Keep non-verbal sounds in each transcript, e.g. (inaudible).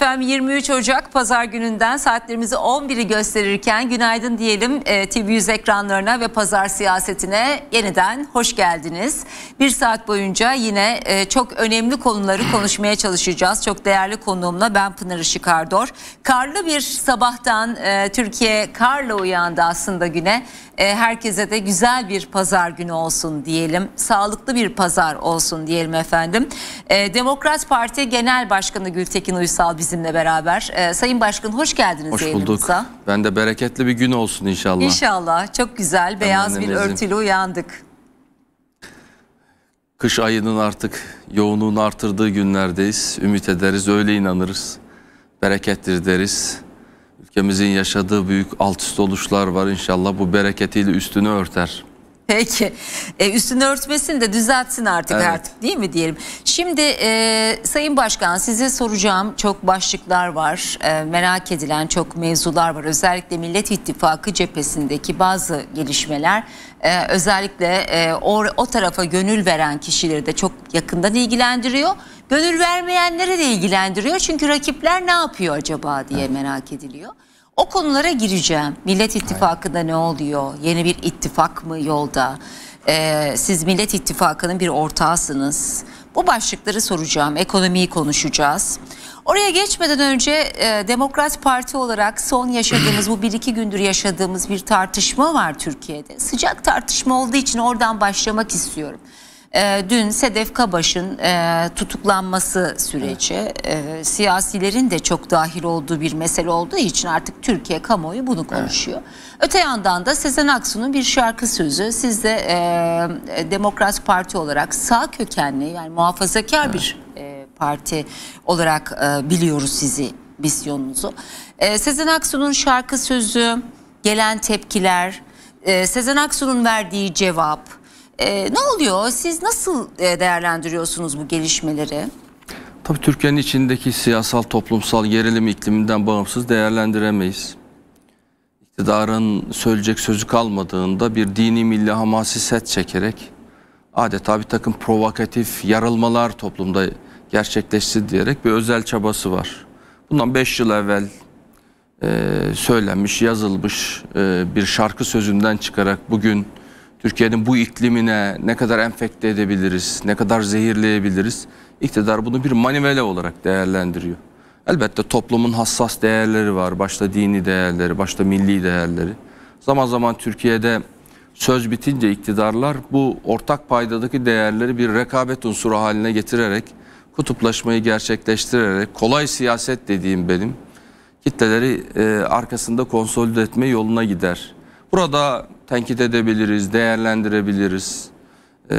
Efendim 23 Ocak pazar gününden saatlerimizi 11'i gösterirken günaydın diyelim e, TV100 ekranlarına ve pazar siyasetine yeniden hoş geldiniz. Bir saat boyunca yine e, çok önemli konuları konuşmaya çalışacağız. Çok değerli konuğumla ben Pınar Işıkardor. Karlı bir sabahtan e, Türkiye karla uyandı aslında güne. E, herkese de güzel bir pazar günü olsun diyelim. Sağlıklı bir pazar olsun diyelim efendim. E, Demokrat Parti Genel Başkanı Gültekin Uysal bize bizimle beraber. E, Sayın Başkan hoş geldiniz hoş yayınımıza. Hoş bulduk. Ben de bereketli bir gün olsun inşallah. İnşallah. Çok güzel ben beyaz bir örtülü uyandık. Kış ayının artık yoğunluğun artırdığı günlerdeyiz. Ümit ederiz, öyle inanırız. Berekettir deriz. Ülkemizin yaşadığı büyük alt üst oluşlar var inşallah. Bu bereketiyle üstünü örter. Peki. E, üstünü örtmesin de düzeltsin artık evet. artık değil mi diyelim. Şimdi e, Sayın Başkan size soracağım çok başlıklar var. E, merak edilen çok mevzular var. Özellikle Millet İttifakı cephesindeki bazı gelişmeler e, özellikle e, o, o tarafa gönül veren kişileri de çok yakından ilgilendiriyor. Gönül vermeyenleri de ilgilendiriyor. Çünkü rakipler ne yapıyor acaba diye evet. merak ediliyor. O konulara gireceğim. Millet İttifakı'nda ne oluyor? Yeni bir ittifak mı yolda? Ee, siz Millet İttifakı'nın bir ortağısınız. Bu başlıkları soracağım. Ekonomiyi konuşacağız. Oraya geçmeden önce e, Demokrat Parti olarak son yaşadığımız bu bir iki gündür yaşadığımız bir tartışma var Türkiye'de. Sıcak tartışma olduğu için oradan başlamak istiyorum. Ee, dün Sedef Kabaş'ın e, tutuklanması süreci evet. siyasilerin de çok dahil olduğu bir mesele olduğu için artık Türkiye kamuoyu bunu konuşuyor. Evet. Öte yandan da Sezen Aksu'nun bir şarkı sözü siz de e, Demokrat Parti olarak sağ kökenli yani muhafazakar evet. bir e, parti olarak biliyoruz sizi misyonunuzu. Sezen Aksu'nun şarkı sözü, gelen tepkiler, Sezen Aksu'nun verdiği cevap e, ne oluyor? Siz nasıl e, değerlendiriyorsunuz bu gelişmeleri? Tabii Türkiye'nin içindeki siyasal, toplumsal gerilim ikliminden bağımsız değerlendiremeyiz. İktidarın söyleyecek sözü kalmadığında bir dini milli hamasi set çekerek adeta bir takım provokatif yarılmalar toplumda gerçekleşti diyerek bir özel çabası var. Bundan 5 yıl evvel e, söylenmiş, yazılmış e, bir şarkı sözünden çıkarak bugün Türkiye'nin bu iklimine ne kadar enfekte edebiliriz, ne kadar zehirleyebiliriz? İktidar bunu bir manivele olarak değerlendiriyor. Elbette toplumun hassas değerleri var. Başta dini değerleri, başta milli değerleri. Zaman zaman Türkiye'de söz bitince iktidarlar bu ortak paydadaki değerleri bir rekabet unsuru haline getirerek, kutuplaşmayı gerçekleştirerek, kolay siyaset dediğim benim, kitleleri e, arkasında konsolide etme yoluna gider. Burada tenkit edebiliriz, değerlendirebiliriz. Ee,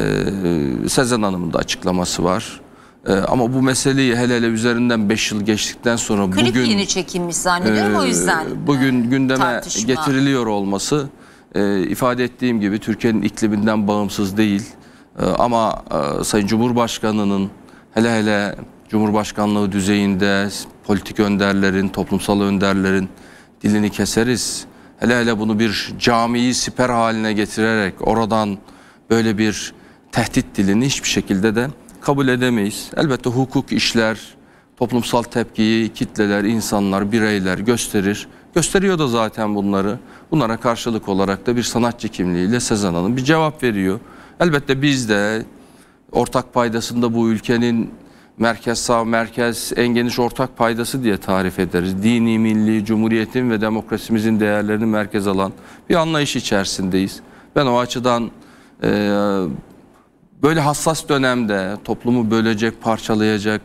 Sezen Hanım'ın da açıklaması var. Ee, ama bu meseleyi hele hele üzerinden 5 yıl geçtikten sonra Klip bugün... yeni çekilmiş zannediyorum e, o ee, yüzden. Bugün e, gündeme tartışma. getiriliyor olması e, ifade ettiğim gibi Türkiye'nin ikliminden bağımsız değil. E, ama e, Sayın Cumhurbaşkanı'nın hele hele Cumhurbaşkanlığı düzeyinde politik önderlerin, toplumsal önderlerin dilini keseriz Hele hele bunu bir camiyi siper haline getirerek oradan böyle bir tehdit dilini hiçbir şekilde de kabul edemeyiz. Elbette hukuk işler, toplumsal tepkiyi kitleler, insanlar, bireyler gösterir. Gösteriyor da zaten bunları. Bunlara karşılık olarak da bir sanatçı kimliğiyle Sezen Hanım bir cevap veriyor. Elbette biz de ortak paydasında bu ülkenin merkez sağ, merkez en geniş ortak paydası diye tarif ederiz. Dini, milli, cumhuriyetin ve demokrasimizin değerlerini merkez alan bir anlayış içerisindeyiz. Ben o açıdan e, böyle hassas dönemde toplumu bölecek, parçalayacak,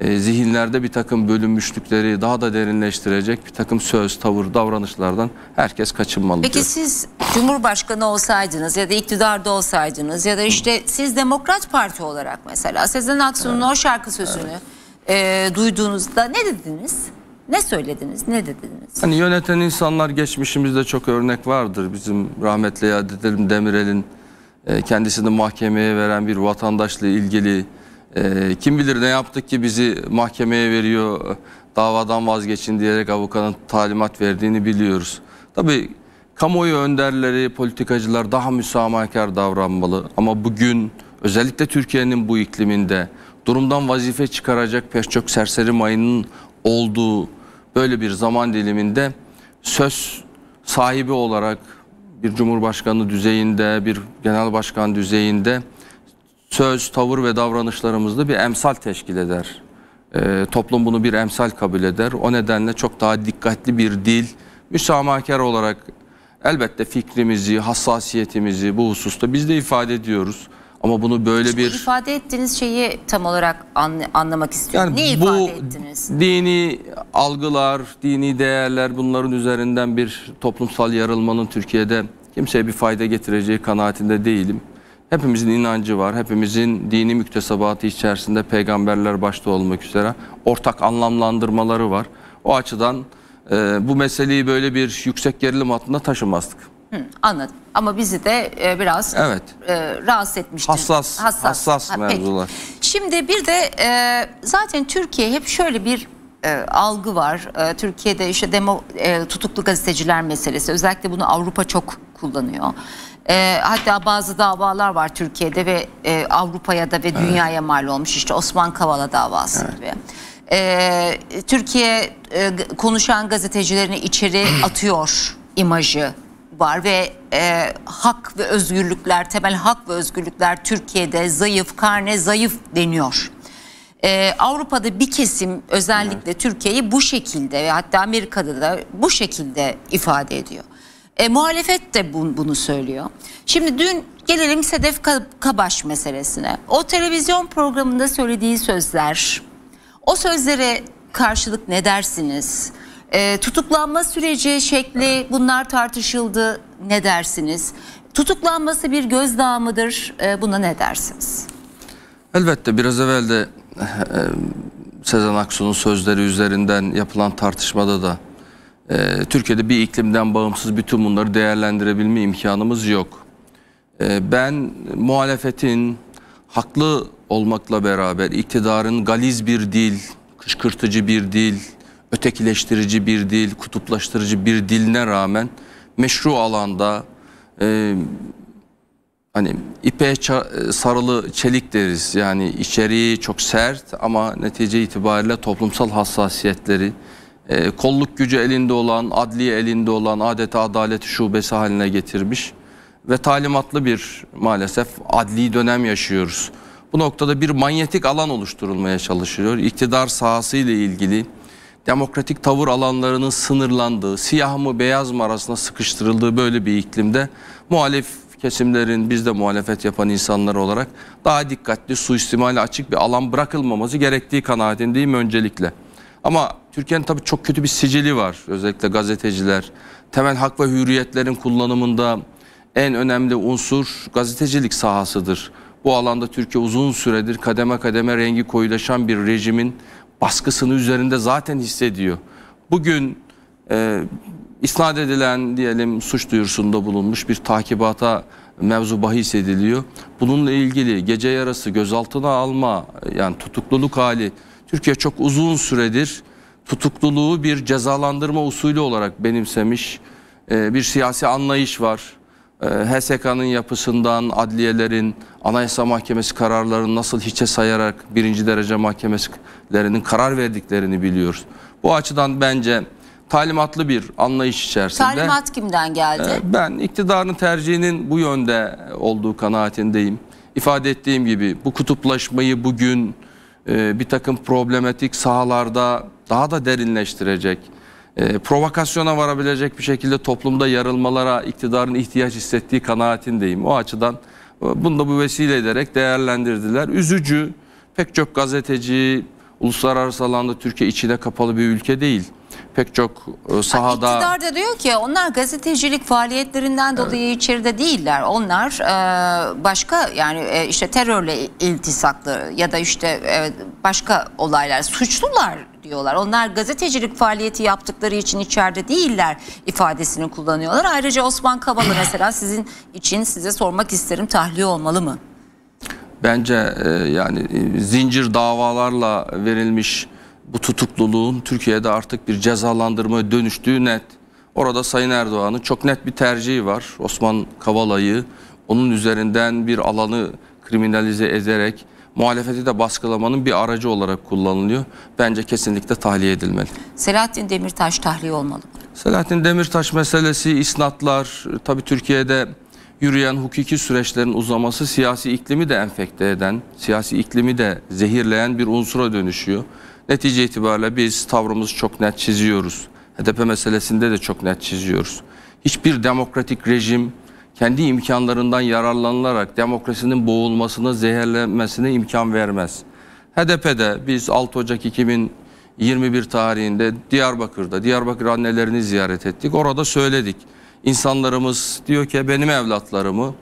e, zihinlerde bir takım bölünmüşlükleri daha da derinleştirecek bir takım söz, tavır, davranışlardan herkes kaçınmalı. Peki diyor. siz Cumhurbaşkanı olsaydınız ya da iktidarda olsaydınız ya da işte siz Demokrat Parti olarak mesela Sezen Aksu'nun evet. o şarkı sözünü evet. e, duyduğunuzda ne dediniz? Ne söylediniz? Ne dediniz? Hani yöneten insanlar geçmişimizde çok örnek vardır. Bizim rahmetli Yadidim Demirel'in e, kendisini mahkemeye veren bir vatandaşla ilgili e, kim bilir ne yaptık ki bizi mahkemeye veriyor, davadan vazgeçin diyerek avukatın talimat verdiğini biliyoruz. Tabii kamuoyu önderleri, politikacılar daha müsamahakar davranmalı. Ama bugün özellikle Türkiye'nin bu ikliminde durumdan vazife çıkaracak pek çok serseri mayının olduğu böyle bir zaman diliminde söz sahibi olarak bir cumhurbaşkanı düzeyinde, bir genel başkan düzeyinde söz, tavır ve davranışlarımızda bir emsal teşkil eder. E, toplum bunu bir emsal kabul eder. O nedenle çok daha dikkatli bir dil, müsamahakar olarak elbette fikrimizi, hassasiyetimizi bu hususta biz de ifade ediyoruz. Ama bunu böyle Şimdi bir... ifade ettiğiniz şeyi tam olarak an, anlamak istiyorum. Yani ne bu ettiniz? dini algılar, dini değerler bunların üzerinden bir toplumsal yarılmanın Türkiye'de kimseye bir fayda getireceği kanaatinde değilim. Hepimizin inancı var, hepimizin dini müktesebatı içerisinde peygamberler başta olmak üzere ortak anlamlandırmaları var. O açıdan e, bu meseleyi böyle bir yüksek gerilim altında taşımazdık. Hı, anladım. Ama bizi de e, biraz evet. e, rahatsız etmişti. Hassas, hassas, hassas ha, mevzular. Peki. Şimdi bir de e, zaten Türkiye hep şöyle bir e, algı var. E, Türkiye'de işte demo, e, tutuklu gazeteciler meselesi. Özellikle bunu Avrupa çok kullanıyor. E, hatta bazı davalar var Türkiye'de ve e, Avrupa'ya da ve dünyaya mal olmuş işte Osman Kavala davası gibi. E, Türkiye e, konuşan gazetecilerini içeri (clears throat) atıyor imajı var ve e, hak ve özgürlükler, temel hak ve özgürlükler Türkiye'de zayıf, karne zayıf deniyor. E, Avrupa'da bir kesim özellikle Türkiye'yi bu şekilde ve hatta Amerika'da da bu şekilde ifade ediyor. E, muhalefet de bun, bunu söylüyor. Şimdi dün gelelim Sedef Kabaş meselesine. O televizyon programında söylediği sözler, o sözlere karşılık ne dersiniz? E, tutuklanma süreci, şekli bunlar tartışıldı ne dersiniz? Tutuklanması bir gözdağı mıdır? E, buna ne dersiniz? Elbette biraz evvel de e, Sezen Aksu'nun sözleri üzerinden yapılan tartışmada da e, Türkiye'de bir iklimden bağımsız bütün bunları değerlendirebilme imkanımız yok. E, ben muhalefetin haklı olmakla beraber iktidarın galiz bir dil, kışkırtıcı bir dil, ötekileştirici bir dil, kutuplaştırıcı bir diline rağmen meşru alanda e, hani ipe sarılı çelik deriz. Yani içeriği çok sert ama netice itibariyle toplumsal hassasiyetleri, e, kolluk gücü elinde olan, adliye elinde olan adeta adalet şubesi haline getirmiş ve talimatlı bir maalesef adli dönem yaşıyoruz. Bu noktada bir manyetik alan oluşturulmaya çalışılıyor. İktidar sahası ile ilgili demokratik tavır alanlarının sınırlandığı, siyah mı beyaz mı arasında sıkıştırıldığı böyle bir iklimde muhalif kesimlerin biz de muhalefet yapan insanlar olarak daha dikkatli, suistimali açık bir alan bırakılmaması gerektiği kanaatindeyim öncelikle. Ama Türkiye'nin tabii çok kötü bir sicili var. Özellikle gazeteciler. Temel hak ve hürriyetlerin kullanımında en önemli unsur gazetecilik sahasıdır. Bu alanda Türkiye uzun süredir kademe kademe rengi koyulaşan bir rejimin baskısını üzerinde zaten hissediyor. Bugün e, isnat edilen diyelim suç duyurusunda bulunmuş bir takibata mevzu bahis ediliyor. Bununla ilgili gece yarısı gözaltına alma yani tutukluluk hali Türkiye çok uzun süredir tutukluluğu bir cezalandırma usulü olarak benimsemiş e, bir siyasi anlayış var. E, HSK'nın yapısından, adliyelerin, anayasa mahkemesi kararlarını nasıl hiçe sayarak birinci derece mahkemelerinin karar verdiklerini biliyoruz. Bu açıdan bence talimatlı bir anlayış içerisinde. Talimat kimden geldi? E, ben iktidarın tercihinin bu yönde olduğu kanaatindeyim. İfade ettiğim gibi bu kutuplaşmayı bugün bir takım problematik sahalarda daha da derinleştirecek, e, provokasyona varabilecek bir şekilde toplumda yarılmalara iktidarın ihtiyaç hissettiği kanaatindeyim. O açıdan e, bunu da bu vesile ederek değerlendirdiler. Üzücü, pek çok gazeteci, uluslararası alanda Türkiye içine kapalı bir ülke değil pek çok e, sahada... Ha, iktidar da diyor ki onlar gazetecilik faaliyetlerinden dolayı evet. içeride değiller. Onlar e, başka yani e, işte terörle iltisaklı ya da işte başka olaylar suçlular diyorlar. Onlar gazetecilik faaliyeti yaptıkları için içeride değiller ifadesini kullanıyorlar. Ayrıca Osman Kavala mesela (clears throat) sizin için size sormak isterim tahliye olmalı mı? Bence yani zincir davalarla verilmiş bu tutukluluğun Türkiye'de artık bir cezalandırmaya dönüştüğü net. Orada Sayın Erdoğan'ın çok net bir tercihi var. Osman Kavala'yı onun üzerinden bir alanı kriminalize ederek muhalefeti de baskılamanın bir aracı olarak kullanılıyor. Bence kesinlikle tahliye edilmeli. Selahattin Demirtaş tahliye olmalı. Selahattin Demirtaş meselesi, isnatlar, tabii Türkiye'de yürüyen hukuki süreçlerin uzaması siyasi iklimi de enfekte eden, siyasi iklimi de zehirleyen bir unsura dönüşüyor. Netice itibariyle biz tavrımızı çok net çiziyoruz. HDP meselesinde de çok net çiziyoruz. Hiçbir demokratik rejim kendi imkanlarından yararlanılarak demokrasinin boğulmasına, zehirlenmesine imkan vermez. HDP'de biz 6 Ocak 2021 tarihinde Diyarbakır'da Diyarbakır annelerini ziyaret ettik. Orada söyledik. İnsanlarımız diyor ki benim evlatlarımı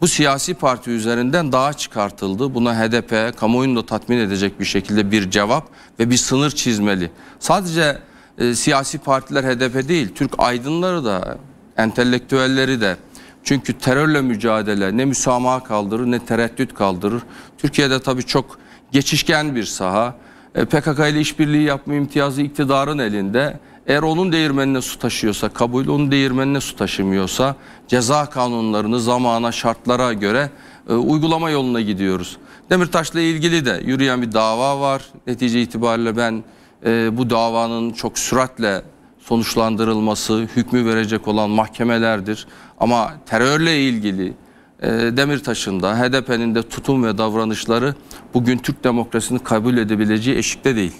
bu siyasi parti üzerinden daha çıkartıldı. Buna HDP kamuoyunu da tatmin edecek bir şekilde bir cevap ve bir sınır çizmeli. Sadece e, siyasi partiler HDP değil, Türk aydınları da, entelektüelleri de. Çünkü terörle mücadele ne müsamaha kaldırır ne tereddüt kaldırır. Türkiye'de tabii çok geçişken bir saha. E, PKK ile işbirliği yapma imtiyazı iktidarın elinde. Eğer onun değirmenine su taşıyorsa kabul, onun değirmenine su taşımıyorsa ceza kanunlarını zamana, şartlara göre e, uygulama yoluna gidiyoruz. Demirtaş'la ilgili de yürüyen bir dava var. Netice itibariyle ben e, bu davanın çok süratle sonuçlandırılması, hükmü verecek olan mahkemelerdir. Ama terörle ilgili e, Demirtaş'ın da HDP'nin de tutum ve davranışları bugün Türk demokrasinin kabul edebileceği eşikte değil.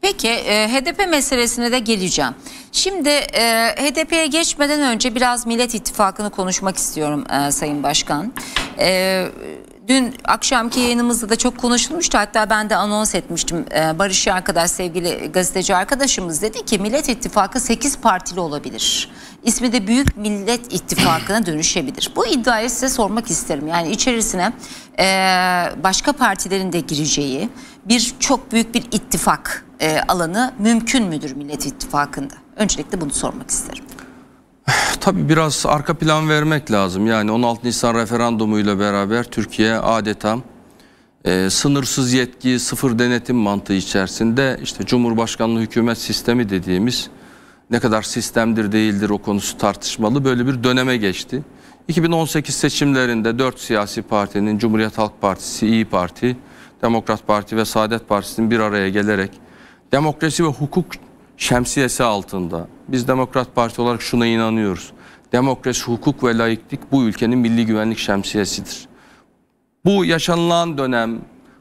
Peki e, HDP meselesine de geleceğim. Şimdi e, HDP'ye geçmeden önce biraz Millet İttifakı'nı konuşmak istiyorum e, Sayın Başkan. E, Dün akşamki yayınımızda da çok konuşulmuştu. Hatta ben de anons etmiştim. Ee, Barış arkadaş, sevgili gazeteci arkadaşımız dedi ki Millet İttifakı 8 partili olabilir. İsmi de Büyük Millet İttifakı'na dönüşebilir. Bu iddiayı size sormak isterim. Yani içerisine e, başka partilerin de gireceği bir çok büyük bir ittifak e, alanı mümkün müdür Millet İttifakı'nda? Öncelikle bunu sormak isterim. Tabii biraz arka plan vermek lazım. Yani 16 Nisan referandumuyla beraber Türkiye adeta e, sınırsız yetki, sıfır denetim mantığı içerisinde işte Cumhurbaşkanlığı hükümet sistemi dediğimiz ne kadar sistemdir değildir o konusu tartışmalı böyle bir döneme geçti. 2018 seçimlerinde 4 siyasi partinin Cumhuriyet Halk Partisi, İyi Parti, Demokrat Parti ve Saadet Partisi'nin bir araya gelerek demokrasi ve hukuk şemsiyesi altında. Biz Demokrat Parti olarak şuna inanıyoruz. Demokrasi, hukuk ve laiklik bu ülkenin milli güvenlik şemsiyesidir. Bu yaşanılan dönem,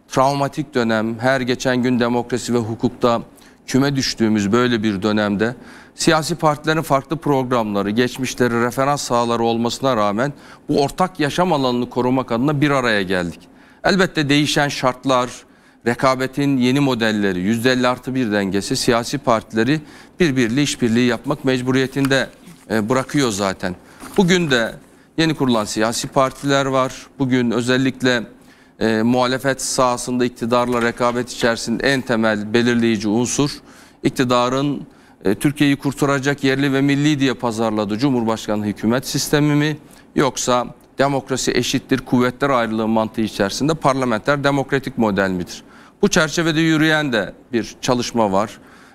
travmatik dönem, her geçen gün demokrasi ve hukukta küme düştüğümüz böyle bir dönemde siyasi partilerin farklı programları, geçmişleri, referans sahaları olmasına rağmen bu ortak yaşam alanını korumak adına bir araya geldik. Elbette değişen şartlar, rekabetin yeni modelleri, %50 artı bir dengesi siyasi partileri birbiriyle işbirliği yapmak mecburiyetinde e, bırakıyor zaten. Bugün de yeni kurulan siyasi partiler var. Bugün özellikle e, muhalefet sahasında iktidarla rekabet içerisinde en temel belirleyici unsur iktidarın e, Türkiye'yi kurtaracak yerli ve milli diye pazarladı Cumhurbaşkanı hükümet sistemi mi yoksa demokrasi eşittir kuvvetler ayrılığı mantığı içerisinde parlamenter demokratik model midir? Bu çerçevede yürüyen de bir çalışma var.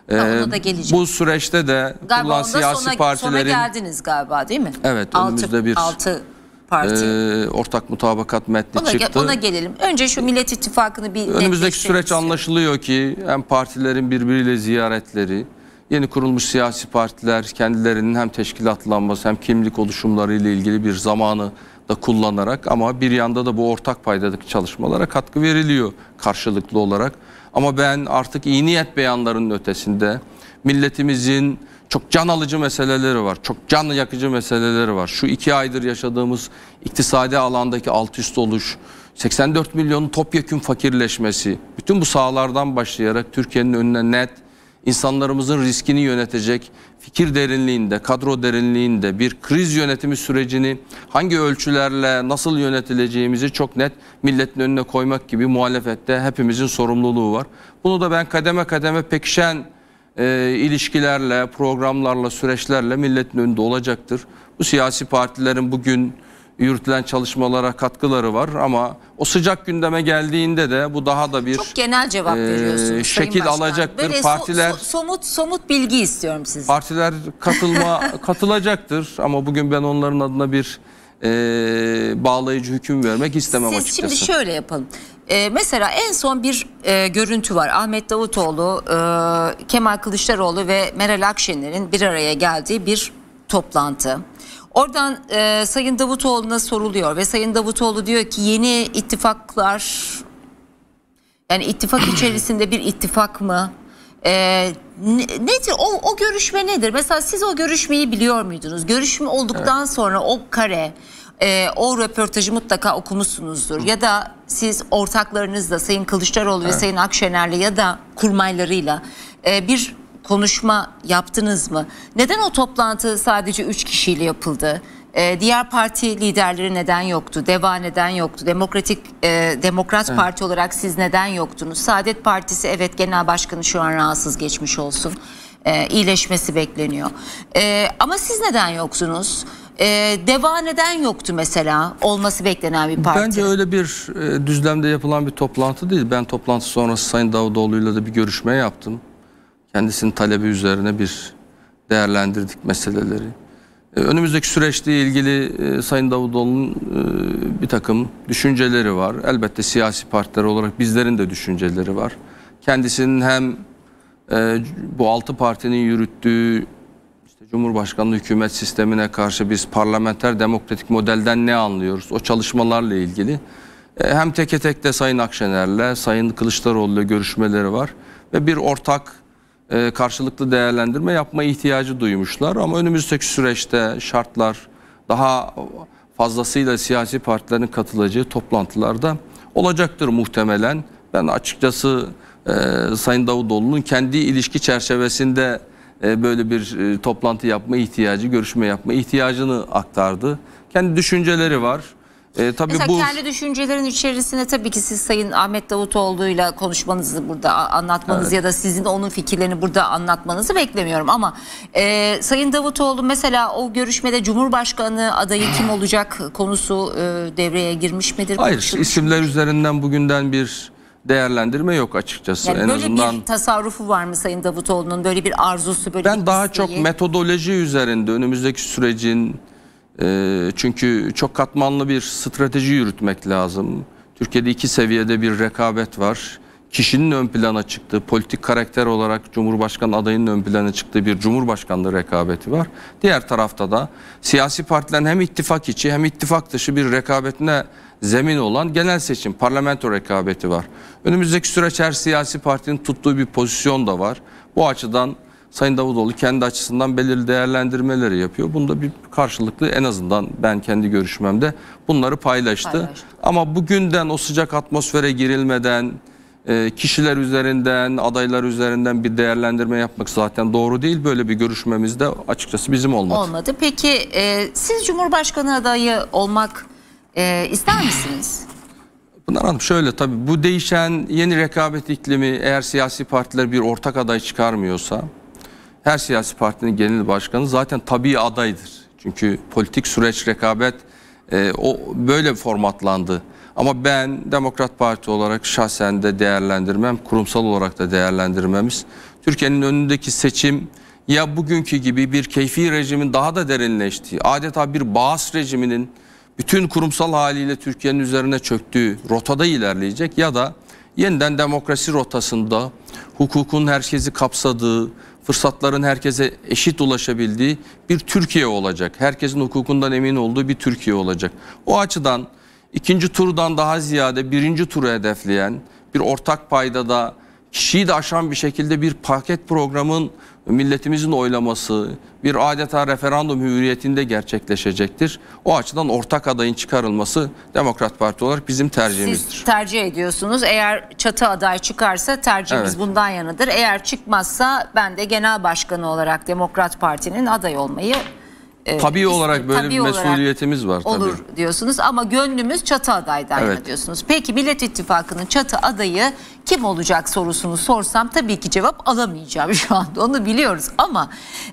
Ee, da gelecek. Bu süreçte de galiba siyasi sona, partilerin... Sona geldiniz galiba değil mi? Evet altı, önümüzde bir altı parti. E, ortak mutabakat metni ona, çıktı. Ona gelelim. Önce şu Millet İttifakı'nı bir Önümüzdeki süreç istiyorum. anlaşılıyor ki hem partilerin birbiriyle ziyaretleri, Yeni kurulmuş siyasi partiler kendilerinin hem teşkilatlanması hem kimlik oluşumları ile ilgili bir zamanı da kullanarak ama bir yanda da bu ortak paydadaki çalışmalara katkı veriliyor karşılıklı olarak. Ama ben artık iyi niyet beyanlarının ötesinde milletimizin çok can alıcı meseleleri var. Çok can yakıcı meseleleri var. Şu iki aydır yaşadığımız iktisadi alandaki alt üst oluş, 84 milyonun topyekün fakirleşmesi, bütün bu sahalardan başlayarak Türkiye'nin önüne net insanlarımızın riskini yönetecek fikir derinliğinde, kadro derinliğinde bir kriz yönetimi sürecini hangi ölçülerle nasıl yönetileceğimizi çok net milletin önüne koymak gibi muhalefette hepimizin sorumluluğu var. Bunu da ben kademe kademe pekişen e, ilişkilerle, programlarla, süreçlerle milletin önünde olacaktır. Bu siyasi partilerin bugün yürütülen çalışmalara katkıları var ama o sıcak gündeme geldiğinde de bu daha da bir Çok genel cevap veriyorsunuz. E, şekil Başkan. alacaktır. Böyle partiler so, so, somut somut bilgi istiyorum sizden. Partiler katılma (laughs) katılacaktır ama bugün ben onların adına bir e, bağlayıcı hüküm vermek istemem Siz açıkçası. Siz şimdi şöyle yapalım. E, mesela en son bir e, görüntü var. Ahmet Davutoğlu, e, Kemal Kılıçdaroğlu ve Meral Akşener'in bir araya geldiği bir toplantı. Oradan e, Sayın Davutoğlu'na soruluyor ve Sayın Davutoğlu diyor ki yeni ittifaklar yani ittifak (clears throat) içerisinde bir ittifak mı? E, nedir o, o görüşme nedir? Mesela siz o görüşmeyi biliyor muydunuz? Görüşme olduktan evet. sonra o kare e, o röportajı mutlaka okumuşsunuzdur. Ya da siz ortaklarınızla Sayın Kılıçdaroğlu evet. ve Sayın Akşener'le ya da kurmaylarıyla e, bir konuşma yaptınız mı? Neden o toplantı sadece 3 kişiyle yapıldı? Ee, diğer parti liderleri neden yoktu? DEVA neden yoktu? Demokratik e, Demokrat evet. Parti olarak siz neden yoktunuz? Saadet Partisi evet genel başkanı şu an rahatsız geçmiş olsun. Ee, iyileşmesi bekleniyor. Ee, ama siz neden yoksunuz? Ee, DEVA neden yoktu mesela? Olması beklenen bir parti. Bence öyle bir e, düzlemde yapılan bir toplantı değil. Ben toplantı sonrası Sayın Davutoğlu'yla da bir görüşme yaptım. Kendisinin talebi üzerine bir değerlendirdik meseleleri. E, önümüzdeki süreçle ilgili e, Sayın Davutoğlu'nun e, bir takım düşünceleri var. Elbette siyasi partiler olarak bizlerin de düşünceleri var. Kendisinin hem bu altı partinin yürüttüğü işte Cumhurbaşkanlığı hükümet sistemine karşı biz parlamenter demokratik modelden ne anlıyoruz? O çalışmalarla ilgili hem teke tek de Sayın Akşener'le, Sayın Kılıçdaroğlu'yla görüşmeleri var ve bir ortak e, karşılıklı değerlendirme yapma ihtiyacı duymuşlar. Ama önümüzdeki süreçte şartlar daha fazlasıyla siyasi partilerin katılacağı toplantılarda olacaktır muhtemelen. Ben açıkçası e, Sayın Davutoğlu'nun kendi ilişki çerçevesinde e, böyle bir e, toplantı yapma ihtiyacı, görüşme yapma ihtiyacını aktardı. Kendi düşünceleri var. E, tabii Mesela bu... kendi düşüncelerin içerisine tabii ki siz Sayın Ahmet Davutoğlu'yla konuşmanızı burada anlatmanız evet. ya da sizin onun fikirlerini burada anlatmanızı beklemiyorum ama e, Sayın Davutoğlu mesela o görüşmede Cumhurbaşkanı adayı kim (clears throat) olacak konusu e, devreye girmiş midir? Hayır isimler midir? üzerinden bugünden bir değerlendirme yok açıkçası. Yani en böyle azından bir tasarrufu var mı Sayın Davutoğlu'nun böyle bir arzusu böyle Ben bir daha isteği... çok metodoloji üzerinde önümüzdeki sürecin ee, çünkü çok katmanlı bir strateji yürütmek lazım. Türkiye'de iki seviyede bir rekabet var. Kişinin ön plana çıktığı, politik karakter olarak Cumhurbaşkanı adayının ön plana çıktığı bir Cumhurbaşkanlığı rekabeti var. Diğer tarafta da siyasi partilerin hem ittifak içi hem ittifak dışı bir rekabetine zemin olan genel seçim, parlamento rekabeti var. Önümüzdeki süreç her siyasi partinin tuttuğu bir pozisyon da var. Bu açıdan Sayın Davutoğlu kendi açısından belirli değerlendirmeleri yapıyor. Bunda bir karşılıklı en azından ben kendi görüşmemde bunları paylaştı. paylaştı. Ama bugünden o sıcak atmosfere girilmeden e, kişiler üzerinden, adaylar üzerinden bir değerlendirme yapmak zaten doğru değil. Böyle bir görüşmemizde açıkçası bizim olmadı. Olmadı. Peki e, siz Cumhurbaşkanı adayı olmak e, ister misiniz? Pınar Hanım şöyle tabii bu değişen yeni rekabet iklimi eğer siyasi partiler bir ortak aday çıkarmıyorsa her siyasi partinin genel başkanı zaten tabii adaydır. Çünkü politik süreç, rekabet e, o böyle formatlandı. Ama ben Demokrat Parti olarak şahsen de değerlendirmem, kurumsal olarak da değerlendirmemiz. Türkiye'nin önündeki seçim ya bugünkü gibi bir keyfi rejimin daha da derinleştiği, adeta bir bağız rejiminin bütün kurumsal haliyle Türkiye'nin üzerine çöktüğü rotada ilerleyecek ya da yeniden demokrasi rotasında hukukun herkesi kapsadığı, fırsatların herkese eşit ulaşabildiği bir Türkiye olacak. Herkesin hukukundan emin olduğu bir Türkiye olacak. O açıdan ikinci turdan daha ziyade birinci turu hedefleyen bir ortak payda da kişiyi de aşan bir şekilde bir paket programın milletimizin oylaması bir adeta referandum hürriyetinde gerçekleşecektir. O açıdan ortak adayın çıkarılması Demokrat Parti olarak bizim tercihimizdir. Siz tercih ediyorsunuz. Eğer çatı aday çıkarsa tercihimiz evet. bundan yanıdır. Eğer çıkmazsa ben de genel başkanı olarak Demokrat Parti'nin aday olmayı e, tabii olarak böyle tabii bir mesuliyetimiz var. Tabii. Olur diyorsunuz ama gönlümüz çatı adaydan evet. yana diyorsunuz. Peki Millet İttifakı'nın çatı adayı kim olacak sorusunu sorsam tabii ki cevap alamayacağım (laughs) şu anda onu biliyoruz. Ama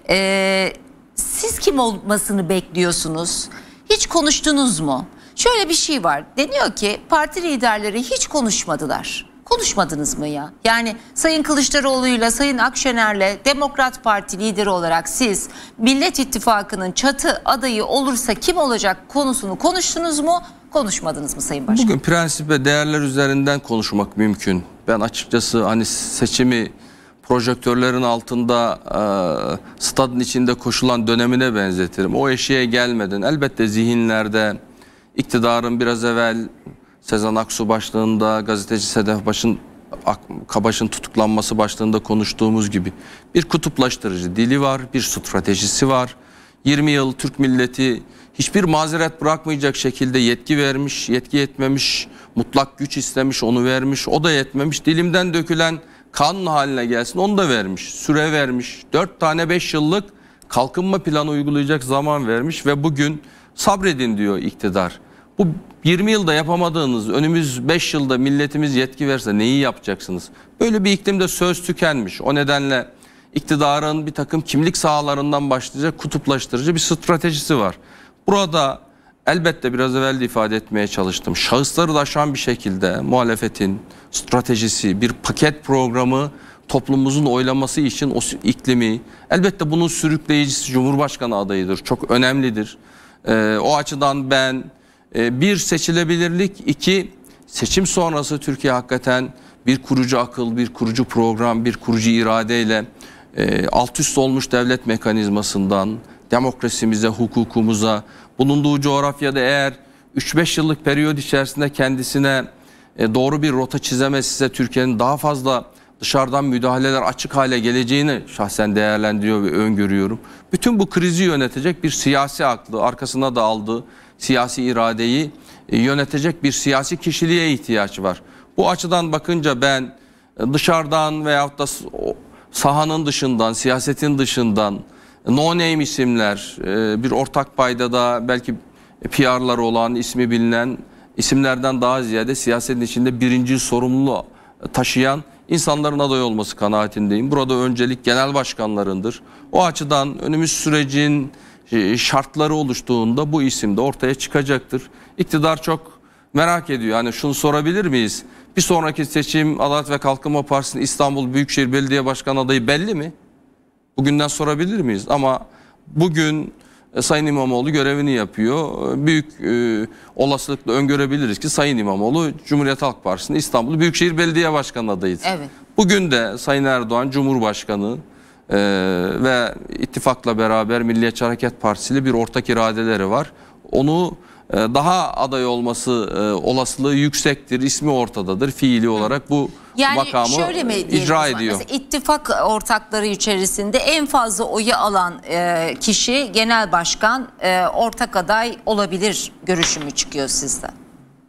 e, siz kim olmasını bekliyorsunuz? Hiç konuştunuz mu? Şöyle bir şey var deniyor ki parti liderleri hiç konuşmadılar konuşmadınız mı ya? Yani Sayın Kılıçdaroğlu'yla Sayın Akşener'le Demokrat Parti lideri olarak siz Millet İttifakı'nın çatı adayı olursa kim olacak konusunu konuştunuz mu? Konuşmadınız mı Sayın Başkan? Bugün prensip ve değerler üzerinden konuşmak mümkün. Ben açıkçası hani seçimi projektörlerin altında e, stadın içinde koşulan dönemine benzetirim. O eşiğe gelmeden elbette zihinlerde iktidarın biraz evvel Sezen Aksu başlığında, gazeteci Sedef Baş'ın Kabaş'ın tutuklanması başlığında konuştuğumuz gibi bir kutuplaştırıcı dili var, bir stratejisi var. 20 yıl Türk milleti hiçbir mazeret bırakmayacak şekilde yetki vermiş, yetki yetmemiş, mutlak güç istemiş, onu vermiş, o da yetmemiş. Dilimden dökülen kan haline gelsin onu da vermiş, süre vermiş. 4 tane 5 yıllık kalkınma planı uygulayacak zaman vermiş ve bugün sabredin diyor iktidar. Bu 20 yılda yapamadığınız, önümüz 5 yılda milletimiz yetki verse neyi yapacaksınız? Böyle bir iklimde söz tükenmiş. O nedenle iktidarın bir takım kimlik sahalarından başlayacak kutuplaştırıcı bir stratejisi var. Burada elbette biraz evvel de ifade etmeye çalıştım. Şahısları da aşan bir şekilde muhalefetin stratejisi, bir paket programı toplumumuzun oylaması için o iklimi, elbette bunun sürükleyicisi Cumhurbaşkanı adayıdır. Çok önemlidir. Ee, o açıdan ben ee, bir seçilebilirlik, iki seçim sonrası Türkiye hakikaten bir kurucu akıl, bir kurucu program, bir kurucu iradeyle e, alt üst olmuş devlet mekanizmasından demokrasimize, hukukumuza, bulunduğu coğrafyada eğer 3-5 yıllık periyod içerisinde kendisine e, doğru bir rota çizemezse Türkiye'nin daha fazla dışarıdan müdahaleler açık hale geleceğini şahsen değerlendiriyor ve öngörüyorum. Bütün bu krizi yönetecek bir siyasi aklı arkasına da aldığı siyasi iradeyi e, yönetecek bir siyasi kişiliğe ihtiyaç var. Bu açıdan bakınca ben e, dışarıdan veyahut da sahanın dışından, siyasetin dışından e, no name isimler, bir ortak payda da belki PR'ları olan, ismi bilinen isimlerden daha ziyade siyasetin içinde birinci sorumlu taşıyan insanların aday olması kanaatindeyim. Burada öncelik genel başkanlarındır. O açıdan önümüz sürecin e, şartları oluştuğunda bu isim de ortaya çıkacaktır. İktidar çok merak ediyor. Hani şunu sorabilir miyiz? Bir sonraki seçim Adalet ve Kalkınma Partisi'nin İstanbul Büyükşehir Belediye Başkanı adayı belli mi? Bugünden sorabilir miyiz? Ama bugün e, Sayın İmamoğlu görevini yapıyor. E, büyük e, olasılıkla öngörebiliriz ki Sayın İmamoğlu Cumhuriyet Halk Partisi'nin İstanbul Büyükşehir Belediye Başkanı adayıdır. Evet. Bugün de Sayın Erdoğan Cumhurbaşkanı ee, ve ittifakla beraber Milliyetçi Hareket Partisi'li bir ortak iradeleri var. Onu e, daha aday olması e, olasılığı yüksektir, ismi ortadadır, fiili olarak bu yani makamı şöyle mi icra ediyor. Mesela ittifak ortakları içerisinde en fazla oyu alan e, kişi genel başkan e, ortak aday olabilir görüşümü çıkıyor sizden.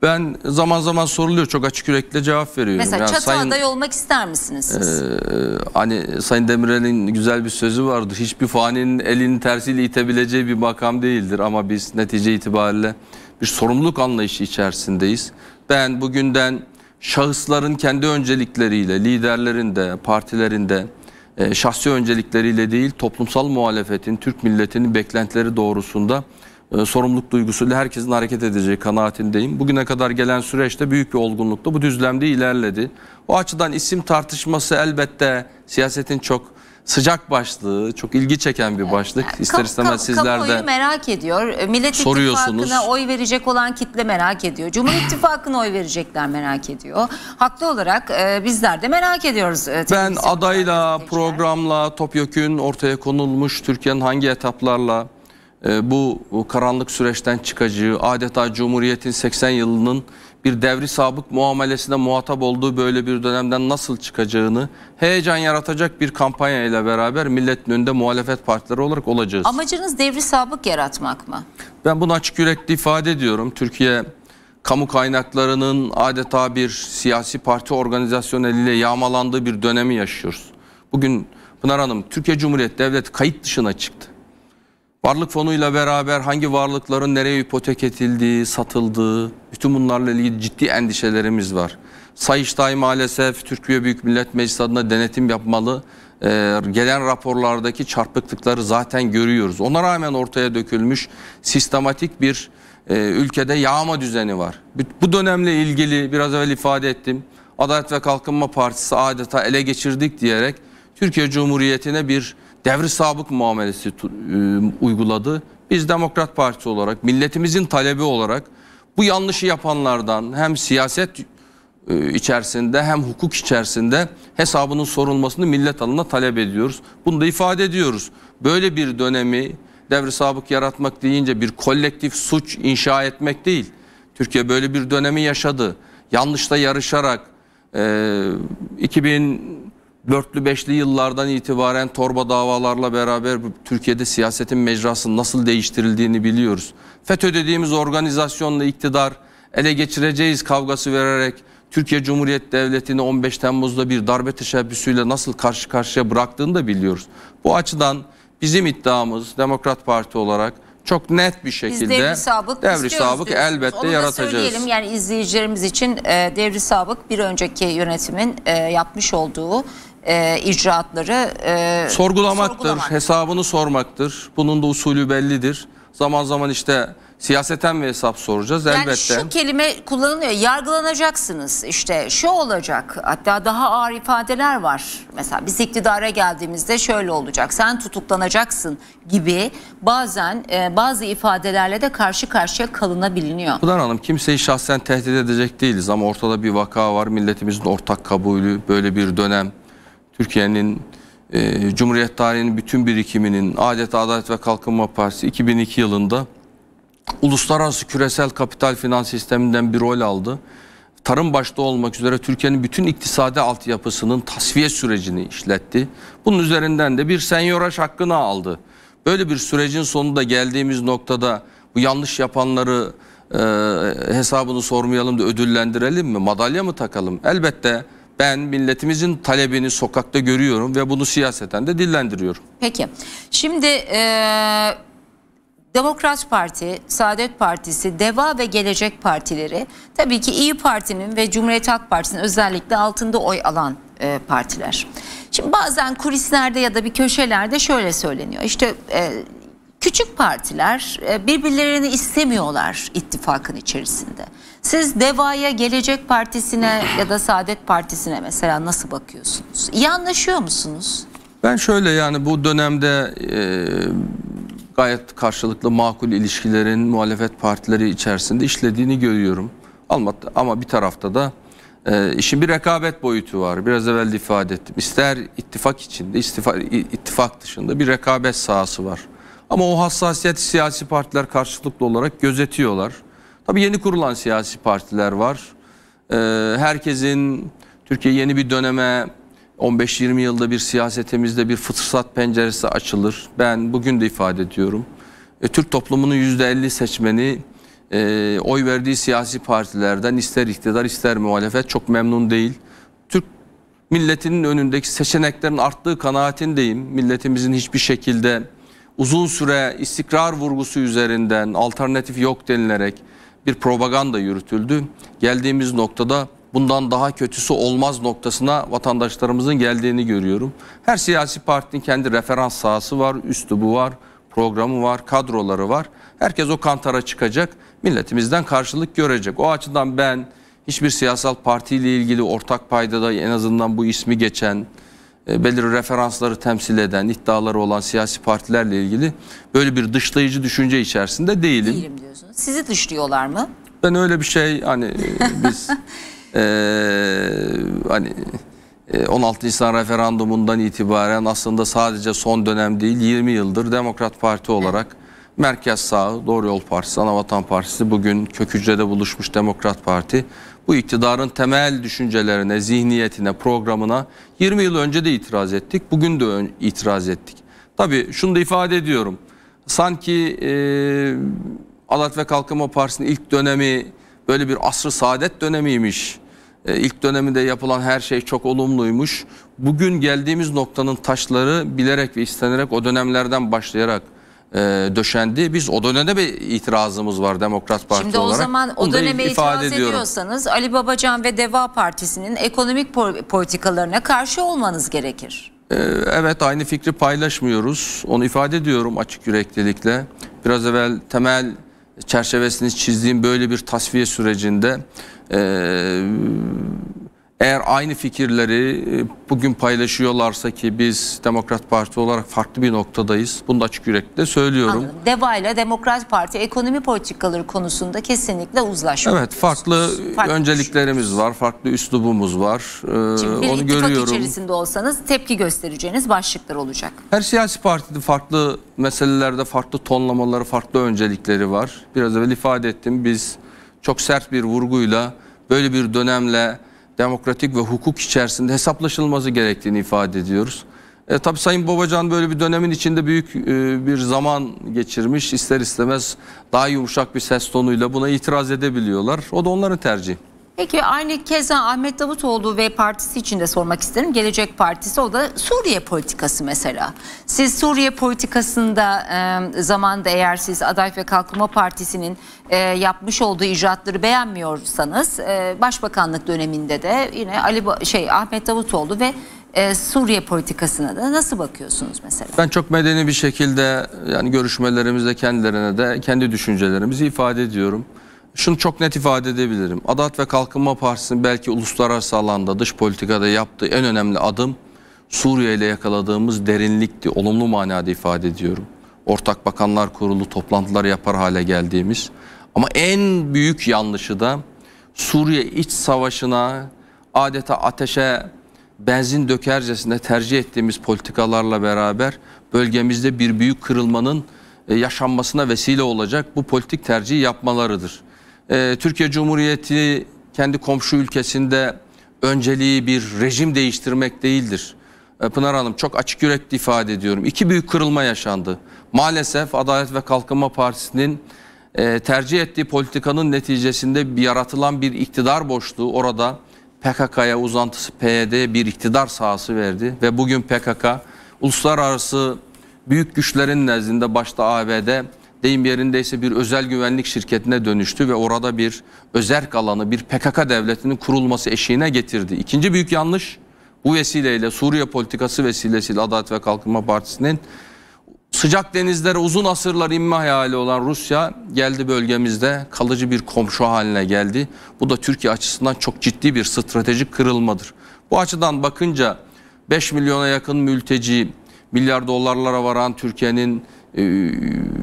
Ben zaman zaman soruluyor çok açık yürekle cevap veriyorum. Mesela yani çatı aday olmak ister misiniz siz? E, hani Sayın Demirel'in güzel bir sözü vardı. Hiçbir faninin elini tersiyle itebileceği bir makam değildir. Ama biz netice itibariyle bir sorumluluk anlayışı içerisindeyiz. Ben bugünden şahısların kendi öncelikleriyle, liderlerin de, partilerin de e, şahsi öncelikleriyle değil toplumsal muhalefetin, Türk milletinin beklentileri doğrusunda e, sorumluluk duygusuyla herkesin hareket edeceği kanaatindeyim. Bugüne kadar gelen süreçte büyük bir olgunlukta bu düzlemde ilerledi. O açıdan isim tartışması elbette siyasetin çok sıcak başlığı, çok ilgi çeken bir başlık. İster istemez Kap, sizler de merak ediyor. E, Millet soruyorsunuz. İttifakı'na oy verecek olan kitle merak ediyor. Cumhur (laughs) İttifakı'na oy verecekler merak ediyor. Haklı olarak e, bizler de merak ediyoruz. E, ben adayla, programla, topyekün ortaya konulmuş Türkiye'nin hangi etaplarla ee, bu karanlık süreçten çıkacağı, adeta Cumhuriyet'in 80 yılının bir devri sabık muamelesine muhatap olduğu böyle bir dönemden nasıl çıkacağını heyecan yaratacak bir kampanya ile beraber milletin önünde muhalefet partileri olarak olacağız. Amacınız devri sabık yaratmak mı? Ben bunu açık yürekli ifade ediyorum. Türkiye kamu kaynaklarının adeta bir siyasi parti organizasyon eliyle yağmalandığı bir dönemi yaşıyoruz. Bugün Pınar Hanım Türkiye Cumhuriyeti Devleti kayıt dışına çıktı. Varlık fonuyla beraber hangi varlıkların nereye ipotek edildiği, satıldığı, bütün bunlarla ilgili ciddi endişelerimiz var. Sayıştay maalesef Türkiye Büyük Millet Meclisi adına denetim yapmalı. Ee, gelen raporlardaki çarpıklıkları zaten görüyoruz. Ona rağmen ortaya dökülmüş sistematik bir e, ülkede yağma düzeni var. Bu dönemle ilgili biraz evvel ifade ettim. Adalet ve Kalkınma Partisi adeta ele geçirdik diyerek Türkiye Cumhuriyeti'ne bir devri sabık muamelesi e, uyguladı. Biz Demokrat Parti olarak milletimizin talebi olarak bu yanlışı yapanlardan hem siyaset e, içerisinde hem hukuk içerisinde hesabının sorulmasını millet adına talep ediyoruz. Bunu da ifade ediyoruz. Böyle bir dönemi devri sabık yaratmak deyince bir kolektif suç inşa etmek değil. Türkiye böyle bir dönemi yaşadı. Yanlışla yarışarak e, 2000 dörtlü beşli yıllardan itibaren torba davalarla beraber Türkiye'de siyasetin mecrasının nasıl değiştirildiğini biliyoruz. FETÖ dediğimiz organizasyonla iktidar ele geçireceğiz kavgası vererek Türkiye Cumhuriyeti Devleti'ni 15 Temmuz'da bir darbe teşebbüsüyle nasıl karşı karşıya bıraktığını da biliyoruz. Bu açıdan bizim iddiamız Demokrat Parti olarak çok net bir şekilde Biz devri sabık, devri sabık diyorsunuz. elbette Onu yaratacağız. söyleyelim yani izleyicilerimiz için e, devri sabık bir önceki yönetimin e, yapmış olduğu e, icraatları e, sorgulamaktır, sorgulamak. hesabını sormaktır. Bunun da usulü bellidir. Zaman zaman işte siyaseten mi hesap soracağız yani elbette. Yani şu kelime kullanılıyor yargılanacaksınız işte şu olacak hatta daha ağır ifadeler var. Mesela biz iktidara geldiğimizde şöyle olacak sen tutuklanacaksın gibi bazen e, bazı ifadelerle de karşı karşıya kalınabiliniyor. Pınar Hanım kimseyi şahsen tehdit edecek değiliz ama ortada bir vaka var milletimizin ortak kabulü böyle bir dönem Türkiye'nin e, Cumhuriyet tarihinin bütün birikiminin adet Adalet ve Kalkınma Partisi 2002 yılında uluslararası küresel kapital finans sisteminden bir rol aldı. Tarım başta olmak üzere Türkiye'nin bütün iktisadi altyapısının tasfiye sürecini işletti. Bunun üzerinden de bir senyoraş hakkını aldı. Böyle bir sürecin sonunda geldiğimiz noktada bu yanlış yapanları e, hesabını sormayalım da ödüllendirelim mi? Madalya mı takalım? Elbette ben milletimizin talebini sokakta görüyorum ve bunu siyaseten de dillendiriyorum. Peki. Şimdi e, Demokrat Parti, Saadet Partisi, DEVA ve Gelecek Partileri tabii ki İyi Parti'nin ve Cumhuriyet Halk Partisi'nin özellikle altında oy alan e, partiler. Şimdi bazen kulislerde ya da bir köşelerde şöyle söyleniyor. İşte e, Küçük partiler e, birbirlerini istemiyorlar ittifakın içerisinde. Siz DEVA'ya, Gelecek Partisi'ne ya da Saadet Partisi'ne mesela nasıl bakıyorsunuz? İyi anlaşıyor musunuz? Ben şöyle yani bu dönemde e, gayet karşılıklı makul ilişkilerin muhalefet partileri içerisinde işlediğini görüyorum. Ama bir tarafta da e, işin bir rekabet boyutu var. Biraz evvel ifade ettim. İster ittifak içinde, istifa, ittifak dışında bir rekabet sahası var. Ama o hassasiyet siyasi partiler karşılıklı olarak gözetiyorlar. Tabii yeni kurulan siyasi partiler var. Ee, herkesin Türkiye yeni bir döneme 15-20 yılda bir siyasetimizde bir fırsat penceresi açılır. Ben bugün de ifade ediyorum. E, Türk toplumunun %50 seçmeni e, oy verdiği siyasi partilerden ister iktidar ister muhalefet çok memnun değil. Türk milletinin önündeki seçeneklerin arttığı kanaatindeyim. Milletimizin hiçbir şekilde uzun süre istikrar vurgusu üzerinden alternatif yok denilerek bir propaganda yürütüldü. Geldiğimiz noktada bundan daha kötüsü olmaz noktasına vatandaşlarımızın geldiğini görüyorum. Her siyasi partinin kendi referans sahası var, üslubu var, programı var, kadroları var. Herkes o kantara çıkacak, milletimizden karşılık görecek. O açıdan ben hiçbir siyasal partiyle ilgili ortak paydada en azından bu ismi geçen e, belirli referansları temsil eden, iddiaları olan siyasi partilerle ilgili böyle bir dışlayıcı düşünce içerisinde değilim. Değilim diyorsunuz. Sizi dışlıyorlar mı? Ben öyle bir şey hani e, biz (laughs) e, hani 16 e, Nisan referandumundan itibaren aslında sadece son dönem değil 20 yıldır Demokrat Parti olarak Merkez Sağ, Doğru Yol Partisi, Anavatan Partisi, bugün kök hücrede buluşmuş Demokrat Parti bu iktidarın temel düşüncelerine, zihniyetine, programına 20 yıl önce de itiraz ettik. Bugün de itiraz ettik. Tabii şunu da ifade ediyorum. Sanki e, Alat ve Kalkınma Partisi'nin ilk dönemi böyle bir asrı saadet dönemiymiş. E, ilk döneminde yapılan her şey çok olumluymuş. Bugün geldiğimiz noktanın taşları bilerek ve istenerek o dönemlerden başlayarak e, döşendi. Biz o döneme bir itirazımız var Demokrat Parti Şimdi olarak. Şimdi o zaman o döneme itiraz ediyorsanız Ali Babacan ve Deva Partisi'nin ekonomik politikalarına karşı olmanız gerekir. E, evet aynı fikri paylaşmıyoruz. Onu ifade ediyorum açık yüreklilikle. Biraz evvel temel çerçevesini çizdiğim böyle bir tasfiye sürecinde e, eğer aynı fikirleri e, bugün paylaşıyorlarsa ki biz Demokrat Parti olarak farklı bir noktadayız. Bunu da açık yürekle söylüyorum. Anladım. DEVA ile Demokrat Parti ekonomi politikaları konusunda kesinlikle uzlaşıyor. Evet farklı, farklı önceliklerimiz var, farklı üslubumuz var. Ee, Şimdi onu görüyorum. içerisinde olsanız tepki göstereceğiniz başlıklar olacak. Her siyasi partide farklı meselelerde farklı tonlamaları, farklı öncelikleri var. Biraz evvel ifade ettim biz çok sert bir vurguyla böyle bir dönemle demokratik ve hukuk içerisinde hesaplaşılması gerektiğini ifade ediyoruz. E, tabii Sayın Babacan böyle bir dönemin içinde büyük e, bir zaman geçirmiş. İster istemez daha yumuşak bir ses tonuyla buna itiraz edebiliyorlar. O da onların tercihi. Peki aynı keza Ahmet Davutoğlu ve partisi için de sormak isterim. Gelecek Partisi o da Suriye politikası mesela. Siz Suriye politikasında e, zamanda eğer siz Adalet ve Kalkınma Partisi'nin e, yapmış olduğu icraatları beğenmiyorsanız e, başbakanlık döneminde de yine Ali şey Ahmet Davutoğlu ve e, Suriye politikasına da nasıl bakıyorsunuz mesela? Ben çok medeni bir şekilde yani görüşmelerimizde kendilerine de kendi düşüncelerimizi ifade ediyorum şunu çok net ifade edebilirim. Adalet ve Kalkınma Partisi'nin belki uluslararası alanda dış politikada yaptığı en önemli adım Suriye ile yakaladığımız derinlikti. Olumlu manada ifade ediyorum. Ortak Bakanlar Kurulu toplantılar yapar hale geldiğimiz. Ama en büyük yanlışı da Suriye iç savaşına adeta ateşe benzin dökercesinde tercih ettiğimiz politikalarla beraber bölgemizde bir büyük kırılmanın e, yaşanmasına vesile olacak bu politik tercihi yapmalarıdır. Ee, Türkiye Cumhuriyeti kendi komşu ülkesinde önceliği bir rejim değiştirmek değildir. Ee, Pınar Hanım çok açık yürekli ifade ediyorum. İki büyük kırılma yaşandı. Maalesef Adalet ve Kalkınma Partisi'nin e, tercih ettiği politikanın neticesinde bir yaratılan bir iktidar boşluğu orada PKK'ya uzantısı PYD'ye bir iktidar sahası verdi ve bugün PKK uluslararası büyük güçlerin nezdinde başta ABD deyim yerindeyse bir özel güvenlik şirketine dönüştü ve orada bir özerk alanı, bir PKK devletinin kurulması eşiğine getirdi. İkinci büyük yanlış bu vesileyle Suriye politikası vesilesiyle Adalet ve Kalkınma Partisi'nin sıcak denizlere uzun asırlar inme hayali olan Rusya geldi bölgemizde kalıcı bir komşu haline geldi. Bu da Türkiye açısından çok ciddi bir stratejik kırılmadır. Bu açıdan bakınca 5 milyona yakın mülteci, milyar dolarlara varan Türkiye'nin ee,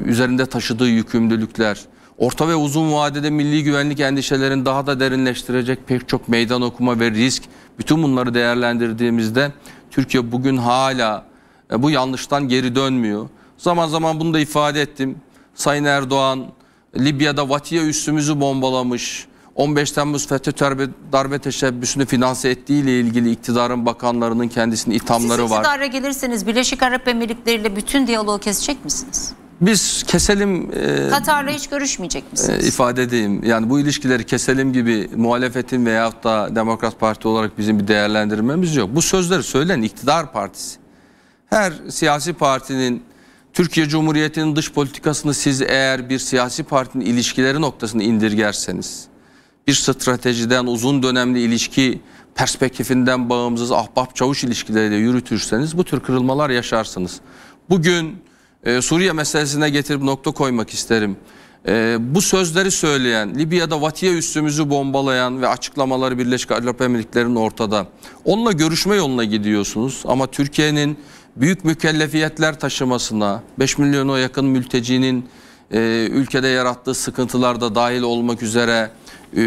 üzerinde taşıdığı yükümlülükler, orta ve uzun vadede milli güvenlik endişelerini daha da derinleştirecek pek çok meydan okuma ve risk, bütün bunları değerlendirdiğimizde Türkiye bugün hala e, bu yanlıştan geri dönmüyor. Zaman zaman bunu da ifade ettim. Sayın Erdoğan Libya'da Vatiye üssümüzü bombalamış. 15 Temmuz FETÖ darbe teşebbüsünü finanse ettiği ile ilgili iktidarın bakanlarının kendisinin ithamları Siz var. Siz iktidara gelirseniz Birleşik Arap Emirlikleri ile bütün diyaloğu kesecek misiniz? Biz keselim... E, hiç görüşmeyecek e, misiniz? E, ifade edeyim. Yani bu ilişkileri keselim gibi muhalefetin veyahut da Demokrat Parti olarak bizim bir değerlendirmemiz yok. Bu sözleri söyleyen iktidar partisi. Her siyasi partinin Türkiye Cumhuriyeti'nin dış politikasını siz eğer bir siyasi partinin ilişkileri noktasını indirgerseniz bir stratejiden, uzun dönemli ilişki perspektifinden bağımsız ahbap çavuş ilişkileriyle yürütürseniz bu tür kırılmalar yaşarsınız. Bugün e, Suriye meselesine getirip nokta koymak isterim. E, bu sözleri söyleyen, Libya'da Vatiye üssümüzü bombalayan ve açıklamaları Birleşik Arap Emirlikleri'nin ortada. Onunla görüşme yoluna gidiyorsunuz ama Türkiye'nin büyük mükellefiyetler taşımasına, 5 milyona yakın mültecinin e, ülkede yarattığı sıkıntılarda dahil olmak üzere e,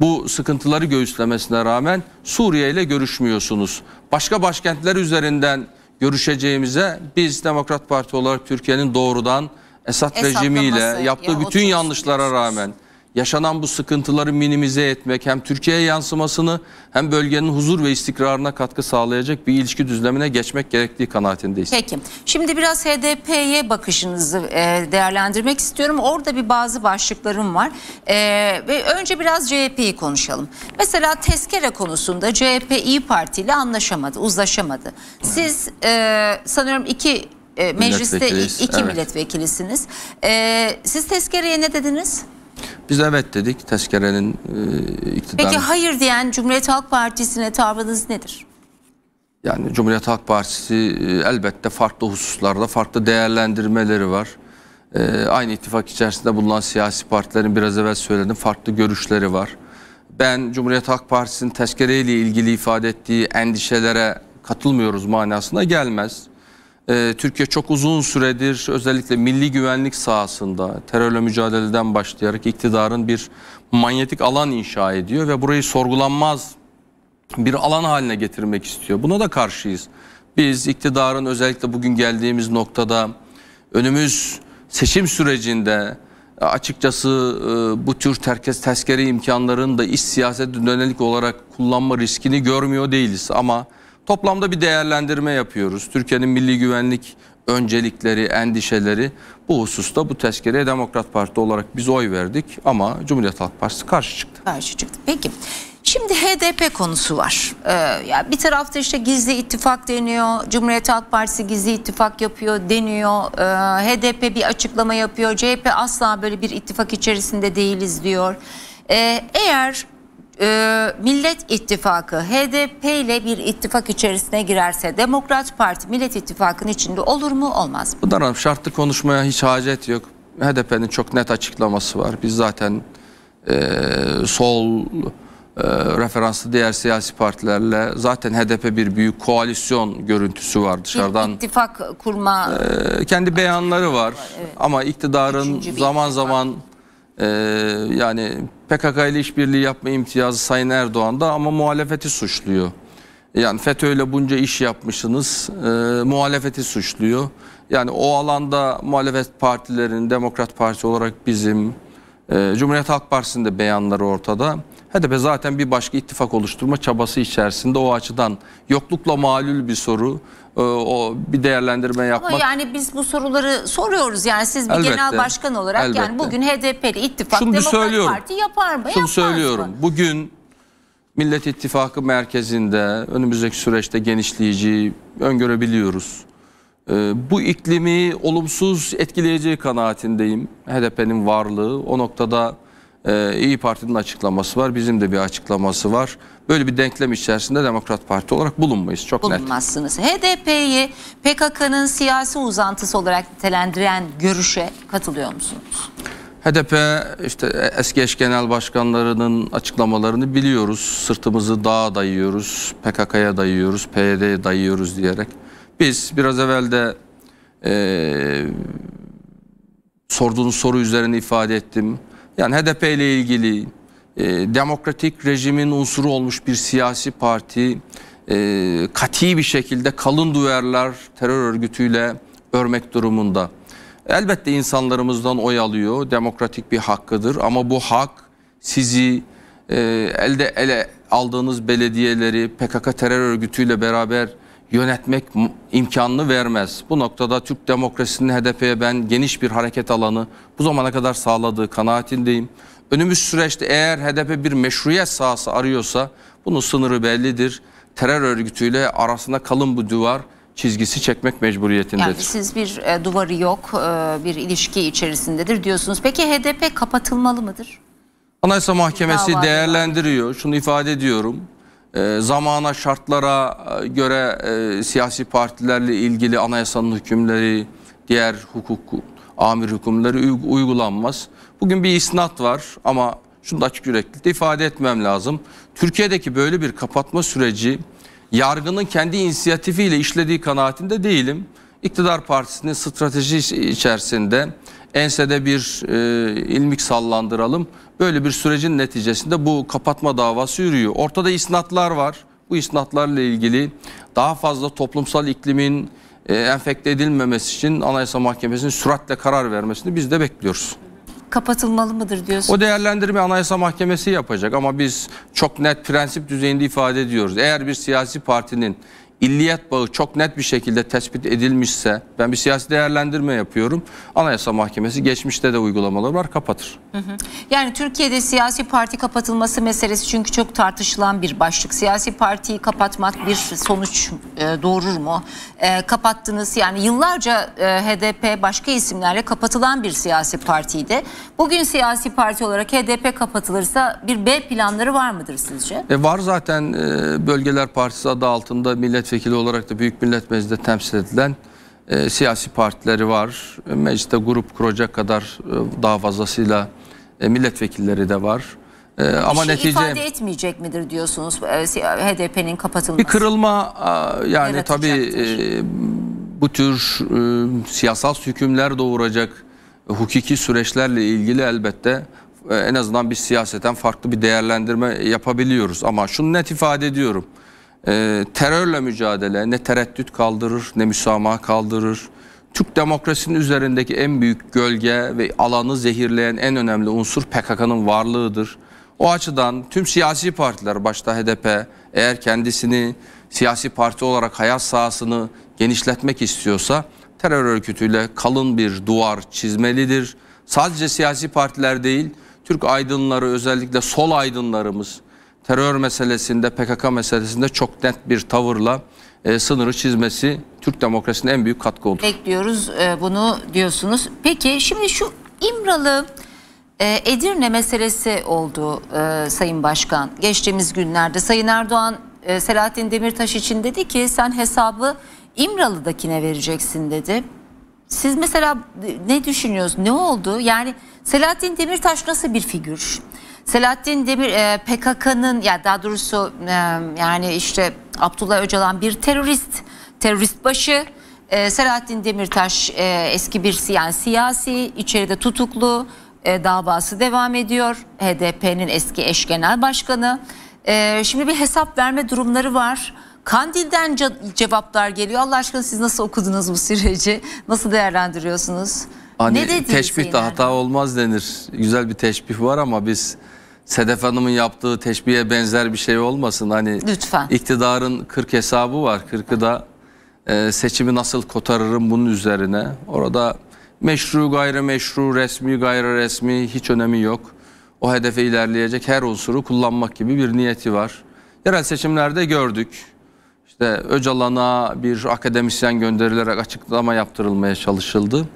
bu sıkıntıları göğüslemesine rağmen Suriye ile görüşmüyorsunuz. Başka başkentler üzerinden görüşeceğimize biz Demokrat Parti olarak Türkiye'nin doğrudan Esad rejimiyle yaptığı ya, bütün yanlışlara rağmen yaşanan bu sıkıntıları minimize etmek hem Türkiye'ye yansımasını hem bölgenin huzur ve istikrarına katkı sağlayacak bir ilişki düzlemine geçmek gerektiği kanaatindeyiz. Peki şimdi biraz HDP'ye bakışınızı e, değerlendirmek istiyorum. Orada bir bazı başlıklarım var. E, ve Önce biraz CHP'yi konuşalım. Mesela tezkere konusunda CHP İyi Parti ile anlaşamadı, uzlaşamadı. Siz e, sanıyorum iki mecliste iki evet. milletvekilisiniz. siz tezkereye ne dediniz? Biz evet dedik tezkerenin e, iktidarı. Peki hayır diyen Cumhuriyet Halk Partisi'ne tavrınız nedir? Yani Cumhuriyet Halk Partisi e, elbette farklı hususlarda farklı değerlendirmeleri var. E, aynı ittifak içerisinde bulunan siyasi partilerin biraz evvel söylediğim farklı görüşleri var. Ben Cumhuriyet Halk Partisi'nin tezkereyle ilgili ifade ettiği endişelere katılmıyoruz manasına gelmez. Ee, Türkiye çok uzun süredir özellikle milli güvenlik sahasında terörle mücadeleden başlayarak iktidarın bir manyetik alan inşa ediyor ve burayı sorgulanmaz bir alan haline getirmek istiyor. Buna da karşıyız. Biz iktidarın özellikle bugün geldiğimiz noktada önümüz seçim sürecinde e, açıkçası e, bu tür herkes tezkere imkanlarını da iş siyasete dönelik olarak kullanma riskini görmüyor değiliz ama Toplamda bir değerlendirme yapıyoruz. Türkiye'nin milli güvenlik öncelikleri, endişeleri bu hususta bu tezkereye Demokrat Parti olarak biz oy verdik ama Cumhuriyet Halk Partisi karşı çıktı. Karşı çıktı. Peki. Şimdi HDP konusu var. Ee, ya bir tarafta işte gizli ittifak deniyor, Cumhuriyet Halk Partisi gizli ittifak yapıyor deniyor. Ee, HDP bir açıklama yapıyor, CHP asla böyle bir ittifak içerisinde değiliz diyor. Ee, eğer e, Millet İttifakı HDP ile bir ittifak içerisine girerse Demokrat Parti Millet İttifakı'nın içinde olur mu olmaz mı? Bundan Hanım şartlı konuşmaya hiç hacet yok. HDP'nin çok net açıklaması var. Biz zaten e, sol e, referanslı diğer siyasi partilerle zaten HDP bir büyük koalisyon görüntüsü var dışarıdan. Bir ittifak kurma. E, kendi beyanları var. Evet. Ama iktidarın zaman ittifak. zaman e, yani PKK ile işbirliği yapma imtiyazı Sayın Erdoğan'da ama muhalefeti suçluyor. Yani FETÖ ile bunca iş yapmışsınız, e, muhalefeti suçluyor. Yani o alanda muhalefet partilerinin, Demokrat Parti olarak bizim, e, Cumhuriyet Halk Partisi'nin de beyanları ortada. HDP zaten bir başka ittifak oluşturma çabası içerisinde o açıdan yoklukla malül bir soru e, o bir değerlendirme yapmak. Ama yani biz bu soruları soruyoruz yani siz bir elbette, genel başkan olarak elbette. yani bugün HDP'li ittifak Şunu Demokrat söylüyorum. Parti yapar mı? Şunu söylüyorum. Mı? Bugün Millet İttifakı merkezinde önümüzdeki süreçte genişleyici öngörebiliyoruz. E, bu iklimi olumsuz etkileyeceği kanaatindeyim. HDP'nin varlığı o noktada ee, İyi Parti'nin açıklaması var. Bizim de bir açıklaması var. Böyle bir denklem içerisinde Demokrat Parti olarak bulunmayız. Çok net. Bulunmazsınız. HDP'yi PKK'nın siyasi uzantısı olarak nitelendiren görüşe katılıyor musunuz? HDP işte eski eş genel başkanlarının açıklamalarını biliyoruz. Sırtımızı dağa dayıyoruz, PKK'ya dayıyoruz, PYD'ye dayıyoruz diyerek. Biz biraz evvel de e, sorduğunuz soru üzerine ifade ettim. Yani HDP ile ilgili e, demokratik rejimin unsuru olmuş bir siyasi parti e, kati bir şekilde kalın duyarlar terör örgütüyle örmek durumunda. Elbette insanlarımızdan oy alıyor, demokratik bir hakkıdır ama bu hak sizi e, elde ele aldığınız belediyeleri PKK terör örgütüyle beraber yönetmek imkanını vermez. Bu noktada Türk demokrasisinin HDP'ye ben geniş bir hareket alanı bu zamana kadar sağladığı kanaatindeyim. Önümüz süreçte eğer HDP bir meşruiyet sahası arıyorsa bunun sınırı bellidir. Terör örgütüyle arasında kalın bu duvar çizgisi çekmek mecburiyetindedir. Yani siz bir e, duvarı yok, e, bir ilişki içerisindedir diyorsunuz. Peki HDP kapatılmalı mıdır? Anayasa Mahkemesi değerlendiriyor. Şunu ifade ediyorum. Ee, zamana, şartlara e, göre e, siyasi partilerle ilgili anayasanın hükümleri, diğer hukuk, amir hükümleri uygulanmaz. Bugün bir isnat var ama şunu da açık yüreklilikle ifade etmem lazım. Türkiye'deki böyle bir kapatma süreci yargının kendi inisiyatifiyle işlediği kanaatinde değilim. İktidar partisinin strateji içerisinde ensede bir e, ilmik sallandıralım Böyle bir sürecin neticesinde bu kapatma davası yürüyor. Ortada isnatlar var. Bu isnatlarla ilgili daha fazla toplumsal iklimin e, enfekte edilmemesi için Anayasa Mahkemesi'nin süratle karar vermesini biz de bekliyoruz. Kapatılmalı mıdır diyorsun? O değerlendirme Anayasa Mahkemesi yapacak ama biz çok net prensip düzeyinde ifade ediyoruz. Eğer bir siyasi partinin illiyet bağı çok net bir şekilde tespit edilmişse ben bir siyasi değerlendirme yapıyorum. Anayasa Mahkemesi geçmişte de uygulamaları var kapatır. Yani Türkiye'de siyasi parti kapatılması meselesi çünkü çok tartışılan bir başlık. Siyasi partiyi kapatmak bir sonuç e, doğurur mu? E, kapattınız yani yıllarca e, HDP başka isimlerle kapatılan bir siyasi partiydi. Bugün siyasi parti olarak HDP kapatılırsa bir B planları var mıdır sizce? E, var zaten Bölgeler Partisi adı altında millet milletvekili olarak da Büyük Millet Meclisi'nde temsil edilen e, siyasi partileri var. E, mecliste grup kuracak kadar e, daha fazlasıyla e, milletvekilleri de var. E, ama şey netice ifade etmeyecek midir diyorsunuz e, HDP'nin kapatılması? Bir kırılma yani tabii e, bu tür e, siyasal hükümler doğuracak e, hukuki süreçlerle ilgili elbette e, en azından biz siyaseten farklı bir değerlendirme yapabiliyoruz. Ama şunu net ifade ediyorum. Ee, terörle mücadele ne tereddüt kaldırır ne müsamaha kaldırır. Türk demokrasinin üzerindeki en büyük gölge ve alanı zehirleyen en önemli unsur PKK'nın varlığıdır. O açıdan tüm siyasi partiler başta HDP eğer kendisini siyasi parti olarak hayat sahasını genişletmek istiyorsa terör örgütüyle kalın bir duvar çizmelidir. Sadece siyasi partiler değil Türk aydınları özellikle sol aydınlarımız terör meselesinde, PKK meselesinde çok net bir tavırla e, sınırı çizmesi Türk demokrasinin en büyük katkı oldu. Bekliyoruz e, bunu diyorsunuz. Peki şimdi şu İmralı e, Edirne meselesi oldu e, Sayın Başkan. Geçtiğimiz günlerde Sayın Erdoğan e, Selahattin Demirtaş için dedi ki sen hesabı İmralı'dakine vereceksin dedi. Siz mesela ne düşünüyorsunuz? Ne oldu? Yani Selahattin Demirtaş nasıl bir figür? Selahattin Demir e, PKK'nın ya daha doğrusu e, yani işte Abdullah Öcalan bir terörist, terörist başı. E, Selahattin Demirtaş e, eski bir yani siyasi, içeride tutuklu, e, davası devam ediyor. HDP'nin eski eş genel başkanı. E, şimdi bir hesap verme durumları var. Kandil'den ce- cevaplar geliyor. Allah aşkına siz nasıl okudunuz bu süreci? Nasıl değerlendiriyorsunuz? Hani ne teşbih de hata olmaz denir. Güzel bir teşbih var ama biz Sedef Hanım'ın yaptığı teşbihe benzer bir şey olmasın. Hani Lütfen. iktidarın 40 hesabı var. 40'ı da e, seçimi nasıl kotarırım bunun üzerine. Orada meşru gayrı meşru, resmi gayrı resmi, hiç önemi yok. O hedefe ilerleyecek her unsuru kullanmak gibi bir niyeti var. Yerel seçimlerde gördük. İşte Öcalan'a bir akademisyen gönderilerek açıklama yaptırılmaya çalışıldı.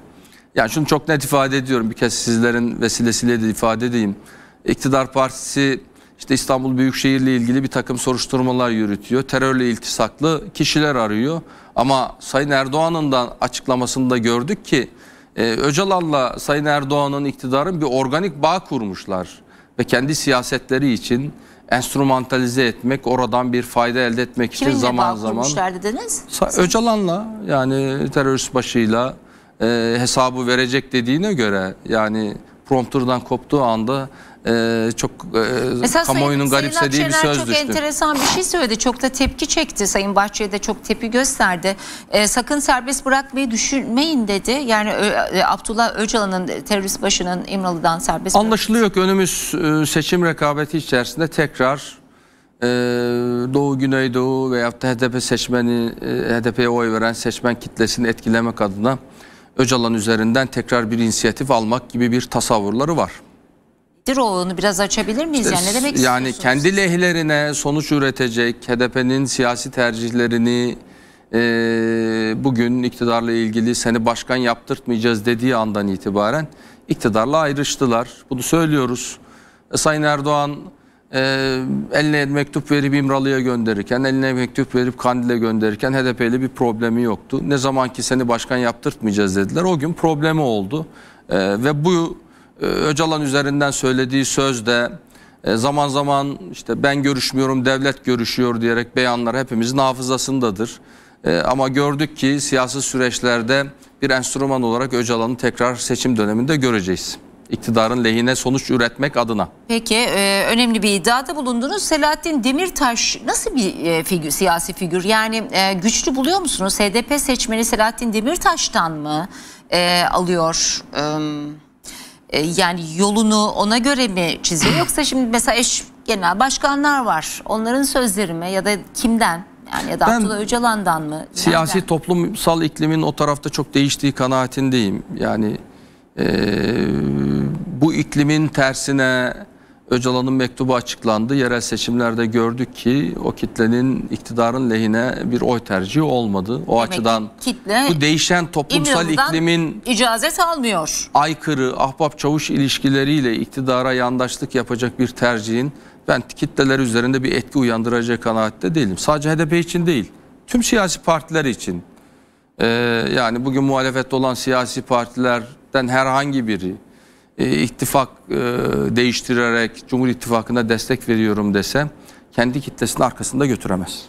Yani şunu çok net ifade ediyorum. Bir kez sizlerin vesilesiyle de ifade edeyim iktidar partisi işte İstanbul Büyükşehir ile ilgili bir takım soruşturmalar yürütüyor. Terörle iltisaklı kişiler arıyor. Ama Sayın Erdoğan'ın da açıklamasında gördük ki e, Öcalan'la Sayın Erdoğan'ın iktidarın bir organik bağ kurmuşlar. Ve kendi siyasetleri için enstrümantalize etmek, oradan bir fayda elde etmek için Kiminle zaman zaman. Kiminle dediniz? Öcalan'la yani terörist başıyla e, hesabı verecek dediğine göre yani prompturdan koptuğu anda e, çok e, kamuoyunun Sayın, garipsediği bir söz çok düştü. Çok enteresan bir şey söyledi. Çok da tepki çekti. Sayın Bahçeli de çok tepki gösterdi. E, sakın serbest bırakmayı düşünmeyin dedi. Yani e, Abdullah Öcalan'ın terörist başının İmralı'dan serbest Anlaşılıyor ki önümüz e, seçim rekabeti içerisinde tekrar e, Doğu Güneydoğu veyahut da HDP seçmeni e, HDP'ye oy veren seçmen kitlesini etkilemek adına Öcalan üzerinden tekrar bir inisiyatif almak gibi bir tasavvurları var onu biraz açabilir miyiz? İşte, yani ne demek Yani kendi lehlerine sonuç üretecek HDP'nin siyasi tercihlerini e, bugün iktidarla ilgili seni başkan yaptırtmayacağız dediği andan itibaren iktidarla ayrıştılar. Bunu söylüyoruz. E, Sayın Erdoğan e, eline mektup verip İmralı'ya gönderirken, eline mektup verip Kandil'e gönderirken HDP'li bir problemi yoktu. Ne zaman ki seni başkan yaptırtmayacağız dediler o gün problemi oldu. E, ve bu ee, Öcalan üzerinden söylediği söz de e, zaman zaman işte ben görüşmüyorum devlet görüşüyor diyerek beyanlar hepimizin hafızasındadır. E, ama gördük ki siyasi süreçlerde bir enstrüman olarak Öcalan'ı tekrar seçim döneminde göreceğiz İktidarın lehine sonuç üretmek adına. Peki e, önemli bir iddiada bulundunuz. Selahattin Demirtaş nasıl bir figür, siyasi figür? Yani güçlü buluyor musunuz? HDP seçmeni Selahattin Demirtaş'tan mı alıyor? E, e, yani yolunu ona göre mi çiziyor yoksa şimdi mesela eş genel başkanlar var onların sözleri mi ya da kimden yani ya da Abdullah Öcalan'dan mı? Siyasi Nereden? toplumsal iklimin o tarafta çok değiştiği kanaatindeyim. Yani e, bu iklimin tersine Öcalan'ın mektubu açıklandı. Yerel seçimlerde gördük ki o kitlenin iktidarın lehine bir oy tercihi olmadı. O Demek açıdan kitle bu değişen toplumsal iklimin icazet almıyor. Aykırı ahbap çavuş ilişkileriyle iktidara yandaşlık yapacak bir tercihin ben kitleler üzerinde bir etki uyandıracak kanaatte değilim. Sadece HDP için değil. Tüm siyasi partiler için. Ee, yani bugün muhalefette olan siyasi partilerden herhangi biri e, ittifak e, değiştirerek Cumhur İttifakı'na destek veriyorum dese kendi kitlesini arkasında götüremez.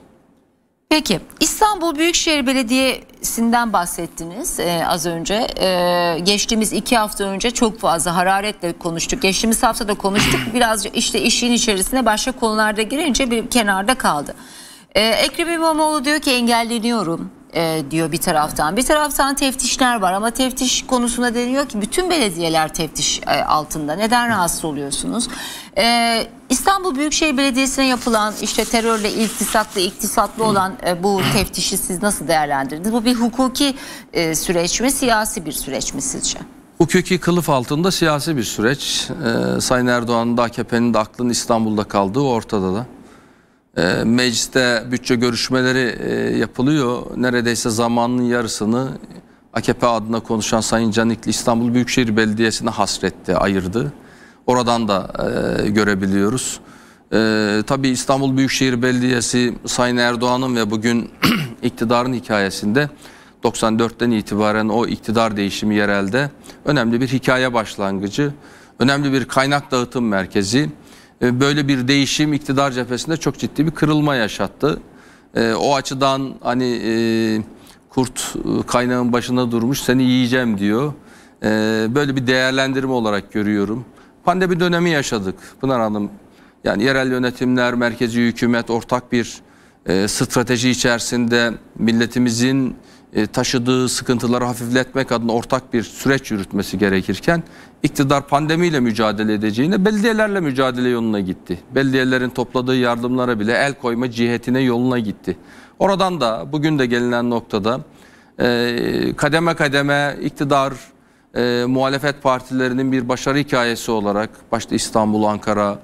Peki İstanbul Büyükşehir Belediyesi'nden bahsettiniz e, az önce. E, geçtiğimiz iki hafta önce çok fazla hararetle konuştuk. Geçtiğimiz hafta da konuştuk. (clears throat) biraz işte işin içerisine başka konularda girince bir kenarda kaldı. E, Ekrem İmamoğlu diyor ki engelleniyorum e, diyor bir taraftan. Bir taraftan teftişler var ama teftiş konusuna deniyor ki bütün belediyeler teftiş e, altında. Neden rahatsız oluyorsunuz? E, İstanbul Büyükşehir Belediyesi'ne yapılan işte terörle iltisatlı, iktisatlı olan e, bu teftişi siz nasıl değerlendirdiniz? Bu bir hukuki e, süreç mi, siyasi bir süreç mi sizce? Hukuki kılıf altında siyasi bir süreç. Ee, Sayın Erdoğan'ın da AKP'nin de aklının İstanbul'da kaldığı ortada da. E, mecliste bütçe görüşmeleri e, yapılıyor. Neredeyse zamanın yarısını AKP adına konuşan Sayın Canikli İstanbul Büyükşehir Belediyesi'ne hasretti, ayırdı. Oradan da e, görebiliyoruz. E, tabii İstanbul Büyükşehir Belediyesi Sayın Erdoğan'ın ve bugün (clears throat) iktidarın hikayesinde 94'ten itibaren o iktidar değişimi yerelde önemli bir hikaye başlangıcı, önemli bir kaynak dağıtım merkezi e, böyle bir değişim iktidar cephesinde çok ciddi bir kırılma yaşattı. E, o açıdan hani e, kurt kaynağın başında durmuş seni yiyeceğim diyor. Böyle bir değerlendirme olarak görüyorum. Pandemi dönemi yaşadık Pınar Hanım. Yani yerel yönetimler, merkezi hükümet ortak bir strateji içerisinde milletimizin e, taşıdığı sıkıntıları hafifletmek adına ortak bir süreç yürütmesi gerekirken iktidar pandemiyle mücadele edeceğine belediyelerle mücadele yoluna gitti. Belediyelerin topladığı yardımlara bile el koyma cihetine yoluna gitti. Oradan da bugün de gelinen noktada e, kademe kademe iktidar e, muhalefet partilerinin bir başarı hikayesi olarak başta İstanbul, Ankara,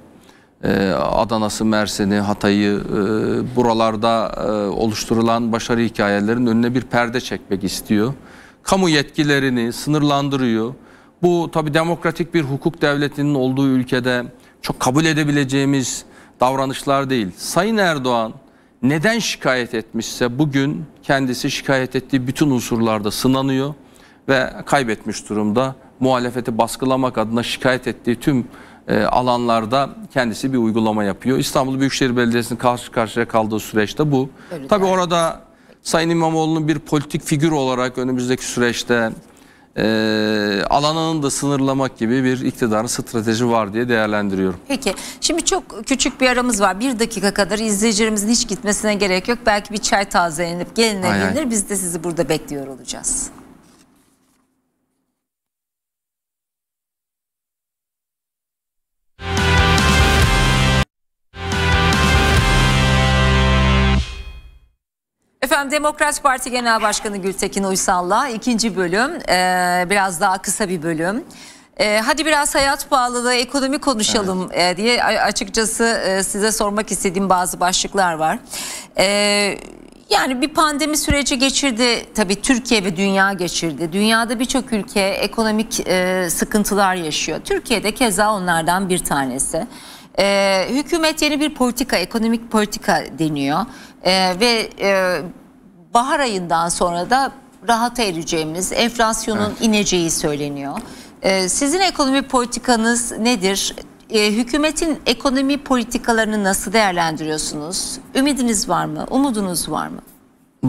ee, Adana'sı, Mersin'i, Hatay'ı e, buralarda e, oluşturulan başarı hikayelerinin önüne bir perde çekmek istiyor. Kamu yetkilerini sınırlandırıyor. Bu tabi demokratik bir hukuk devletinin olduğu ülkede çok kabul edebileceğimiz davranışlar değil. Sayın Erdoğan neden şikayet etmişse bugün kendisi şikayet ettiği bütün unsurlarda sınanıyor ve kaybetmiş durumda. Muhalefeti baskılamak adına şikayet ettiği tüm e, alanlarda kendisi bir uygulama yapıyor. İstanbul Büyükşehir Belediyesi'nin karşı karşıya kaldığı süreçte bu. Öyle Tabii yani. orada Sayın İmamoğlu'nun bir politik figür olarak önümüzdeki süreçte e, alanını da sınırlamak gibi bir iktidarın strateji var diye değerlendiriyorum. Peki şimdi çok küçük bir aramız var. Bir dakika kadar izleyicilerimizin hiç gitmesine gerek yok. Belki bir çay tazelenip geline gelir. Biz de sizi burada bekliyor olacağız. Efendim Demokrat Parti Genel Başkanı Gültekin Uysal'la ikinci bölüm e, biraz daha kısa bir bölüm. E, hadi biraz hayat pahalılığı, ekonomi konuşalım evet. e, diye açıkçası e, size sormak istediğim bazı başlıklar var. E, yani bir pandemi süreci geçirdi tabii Türkiye ve dünya geçirdi. Dünyada birçok ülke ekonomik e, sıkıntılar yaşıyor. Türkiye'de keza onlardan bir tanesi. E, hükümet yeni bir politika, ekonomik politika deniyor. E, ve e, bahar ayından sonra da rahata ereceğimiz, enflasyonun evet. ineceği söyleniyor. Ee, sizin ekonomi politikanız nedir? Ee, hükümetin ekonomi politikalarını nasıl değerlendiriyorsunuz? Ümidiniz var mı? Umudunuz var mı?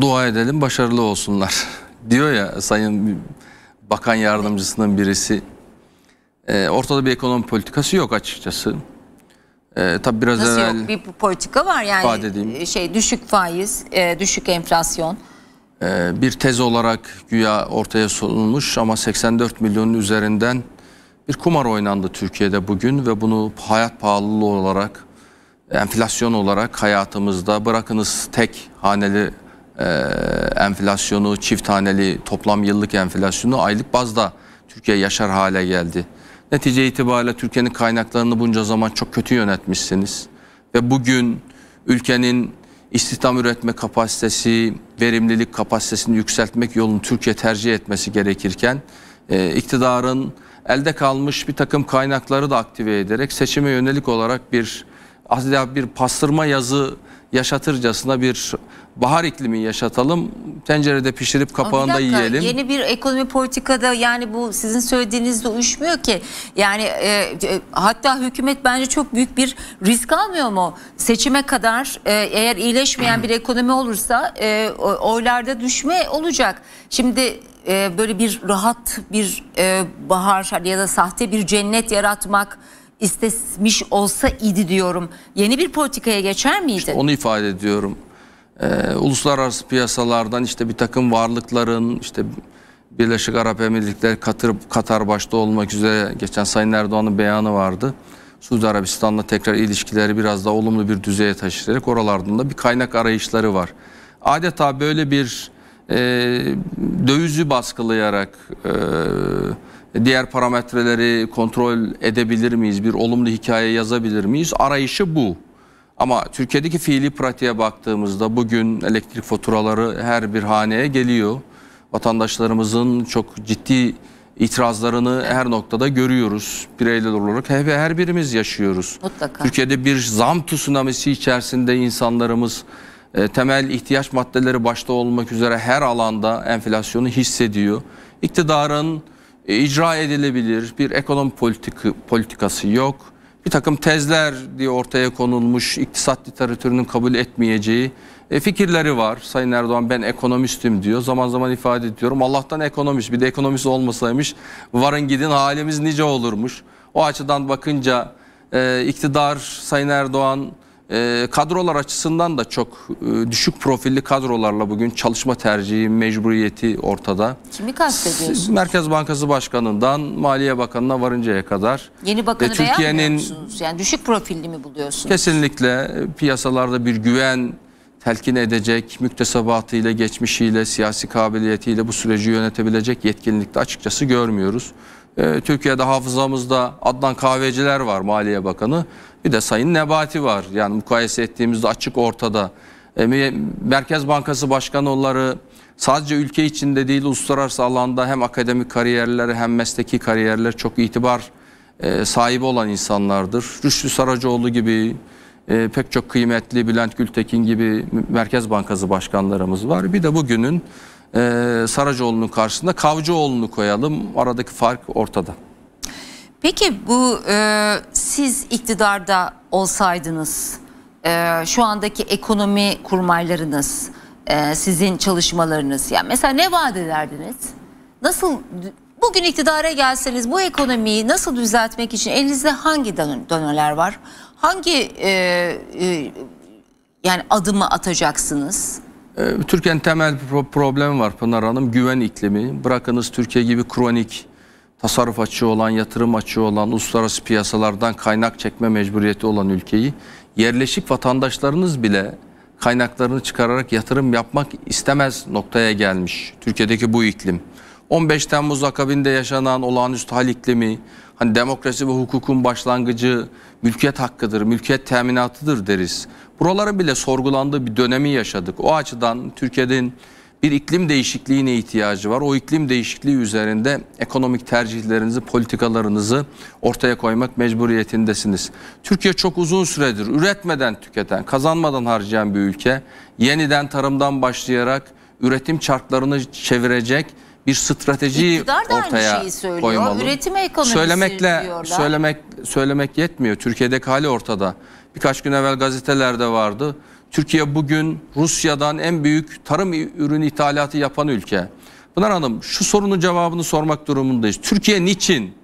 Dua edelim başarılı olsunlar. (laughs) Diyor ya sayın bakan yardımcısının birisi. Ee, ortada bir ekonomi politikası yok açıkçası. E, tabii biraz Nasıl evvel yok? Bir politika var yani e, şey düşük faiz, e, düşük enflasyon. E, bir tez olarak güya ortaya sunulmuş ama 84 milyonun üzerinden bir kumar oynandı Türkiye'de bugün ve bunu hayat pahalılığı olarak enflasyon olarak hayatımızda bırakınız tek haneli e, enflasyonu, çift haneli toplam yıllık enflasyonu aylık bazda Türkiye yaşar hale geldi. Netice itibariyle Türkiye'nin kaynaklarını bunca zaman çok kötü yönetmişsiniz. Ve bugün ülkenin istihdam üretme kapasitesi, verimlilik kapasitesini yükseltmek yolunu Türkiye tercih etmesi gerekirken e, iktidarın elde kalmış bir takım kaynakları da aktive ederek seçime yönelik olarak bir aslında bir pastırma yazı yaşatırcasına bir bahar iklimi yaşatalım. Tencerede pişirip kapağında bir yiyelim. Yeni bir ekonomi politikada yani bu sizin söylediğinizle uyuşmuyor ki. Yani e, e, hatta hükümet bence çok büyük bir risk almıyor mu? Seçime kadar e, eğer iyileşmeyen bir ekonomi olursa e, oylarda düşme olacak. Şimdi e, böyle bir rahat bir e, bahar ya da sahte bir cennet yaratmak istemiş olsa idi diyorum. Yeni bir politikaya geçer miydi? İşte onu ifade ediyorum e, uluslararası piyasalardan işte bir takım varlıkların işte Birleşik Arap Emirlikleri Katar, Katar başta olmak üzere geçen Sayın Erdoğan'ın beyanı vardı. Suudi Arabistan'la tekrar ilişkileri biraz daha olumlu bir düzeye taşıyarak oralardan da bir kaynak arayışları var. Adeta böyle bir e, dövizi baskılayarak e, diğer parametreleri kontrol edebilir miyiz? Bir olumlu hikaye yazabilir miyiz? Arayışı bu. Ama Türkiye'deki fiili pratiğe baktığımızda bugün elektrik faturaları her bir haneye geliyor. Vatandaşlarımızın çok ciddi itirazlarını her noktada görüyoruz. Bireyler olarak her, her birimiz yaşıyoruz. Mutlaka. Türkiye'de bir zam tsunamisi içerisinde insanlarımız e, temel ihtiyaç maddeleri başta olmak üzere her alanda enflasyonu hissediyor. İktidarın e, icra edilebilir bir ekonomi politik, politikası yok bir takım tezler diye ortaya konulmuş iktisat literatürünün kabul etmeyeceği e, fikirleri var. Sayın Erdoğan ben ekonomistim diyor. Zaman zaman ifade ediyorum. Allah'tan ekonomist. Bir de ekonomist olmasaymış varın gidin halimiz nice olurmuş. O açıdan bakınca e, iktidar Sayın Erdoğan ee, kadrolar açısından da çok e, düşük profilli kadrolarla bugün çalışma tercihi mecburiyeti ortada. Kimi kastediyorsunuz? Merkez Bankası Başkanı'ndan Maliye Bakanı'na varıncaya kadar. Yeni bakanı e, Türkiye'nin musunuz? Yani düşük profilli mi buluyorsunuz? Kesinlikle piyasalarda bir güven telkin edecek, müktesebatıyla, geçmişiyle, siyasi kabiliyetiyle bu süreci yönetebilecek yetkinlikte açıkçası görmüyoruz. Ee, Türkiye'de hafızamızda Adnan Kahveciler var Maliye Bakanı. Bir de Sayın Nebati var. Yani mukayese ettiğimizde açık ortada. E, Merkez Bankası başkanları sadece ülke içinde değil uluslararası alanda hem akademik kariyerleri hem mesleki kariyerleri çok itibar e, sahibi olan insanlardır. Rüştü Saracoğlu gibi e, pek çok kıymetli Bülent Gültekin gibi Merkez Bankası başkanlarımız var. Bir de bugünün Saracoğlu'nun karşısında Kavcıoğlu'nu koyalım. Aradaki fark ortada. Peki bu e, siz iktidarda olsaydınız e, şu andaki ekonomi kurmaylarınız e, sizin çalışmalarınız yani mesela ne vaat ederdiniz? Nasıl bugün iktidara gelseniz bu ekonomiyi nasıl düzeltmek için elinizde hangi döneler var? Hangi e, e, yani adımı atacaksınız? E, Türkiye'nin temel problemi var Pınar Hanım. Güven iklimi. Bırakınız Türkiye gibi kronik tasarruf açığı olan, yatırım açığı olan, uluslararası piyasalardan kaynak çekme mecburiyeti olan ülkeyi yerleşik vatandaşlarınız bile kaynaklarını çıkararak yatırım yapmak istemez noktaya gelmiş. Türkiye'deki bu iklim. 15 Temmuz akabinde yaşanan olağanüstü hal iklimi, hani demokrasi ve hukukun başlangıcı mülkiyet hakkıdır, mülkiyet teminatıdır deriz. Buraların bile sorgulandığı bir dönemi yaşadık. O açıdan Türkiye'nin bir iklim değişikliğine ihtiyacı var. O iklim değişikliği üzerinde ekonomik tercihlerinizi, politikalarınızı ortaya koymak mecburiyetindesiniz. Türkiye çok uzun süredir üretmeden tüketen, kazanmadan harcayan bir ülke. Yeniden tarımdan başlayarak üretim çarklarını çevirecek bir strateji İktidar da ortaya aynı şeyi söylüyor. koymalı. Üretim ekonomisi söylemekle diyorlar. söylemek söylemek yetmiyor. Türkiye'deki hali ortada. Birkaç gün evvel gazetelerde vardı. Türkiye bugün Rusya'dan en büyük tarım ürünü ithalatı yapan ülke. Pınar Hanım şu sorunun cevabını sormak durumundayız. Türkiye niçin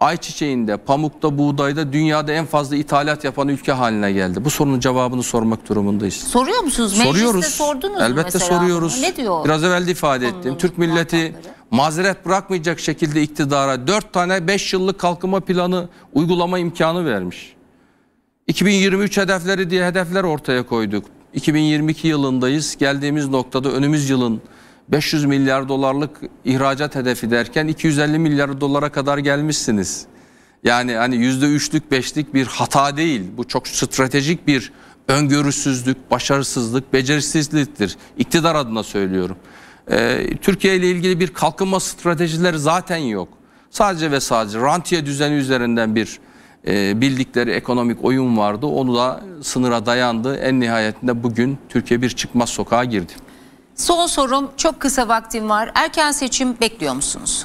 ayçiçeğinde, pamukta, buğdayda dünyada en fazla ithalat yapan ülke haline geldi? Bu sorunun cevabını sormak durumundayız. Soruyor musunuz? Mecliste soruyoruz. sordunuz Elbette mesela. soruyoruz. Ne diyor? Biraz evvel de ifade Anladım. ettim. Türk milleti Anladım. mazeret bırakmayacak şekilde iktidara 4 tane 5 yıllık kalkınma planı uygulama imkanı vermiş. 2023 hedefleri diye hedefler ortaya koyduk. 2022 yılındayız. Geldiğimiz noktada önümüz yılın 500 milyar dolarlık ihracat hedefi derken 250 milyar dolara kadar gelmişsiniz. Yani hani %3'lük 5'lik bir hata değil. Bu çok stratejik bir öngörüsüzlük, başarısızlık, becerisizliktir. İktidar adına söylüyorum. Ee, Türkiye ile ilgili bir kalkınma stratejileri zaten yok. Sadece ve sadece rantiye düzeni üzerinden bir ee, bildikleri ekonomik oyun vardı. Onu da sınıra dayandı. En nihayetinde bugün Türkiye bir çıkmaz sokağa girdi. Son sorum çok kısa vaktim var. Erken seçim bekliyor musunuz?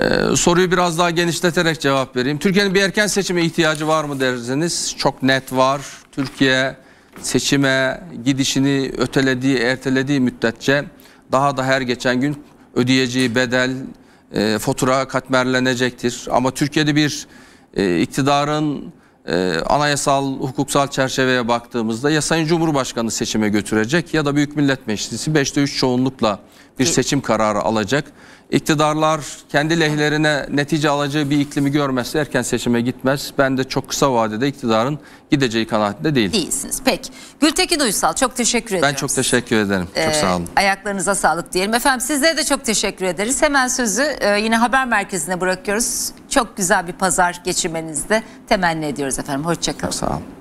Ee, soruyu biraz daha genişleterek cevap vereyim. Türkiye'nin bir erken seçime ihtiyacı var mı derseniz çok net var. Türkiye seçime gidişini ötelediği, ertelediği müddetçe daha da her geçen gün ödeyeceği bedel, e, fatura katmerlenecektir. Ama Türkiye'de bir e, iktidarın e, anayasal, hukuksal çerçeveye baktığımızda ya Sayın Cumhurbaşkanı seçime götürecek ya da Büyük Millet Meclisi 5'te 3 çoğunlukla bir seçim kararı alacak. İktidarlar kendi lehlerine netice alacağı bir iklimi görmezse erken seçime gitmez. Ben de çok kısa vadede iktidarın gideceği kanaatinde değilim. Değilsiniz. Peki. Gültekin Uysal çok teşekkür ederim. Ben çok teşekkür ederim. Ee, çok sağ olun. Ayaklarınıza sağlık diyelim. Efendim sizlere de çok teşekkür ederiz. Hemen sözü e, yine haber merkezine bırakıyoruz. Çok güzel bir pazar geçirmenizde temenni ediyoruz efendim. Hoşçakalın. Çok sağ olun.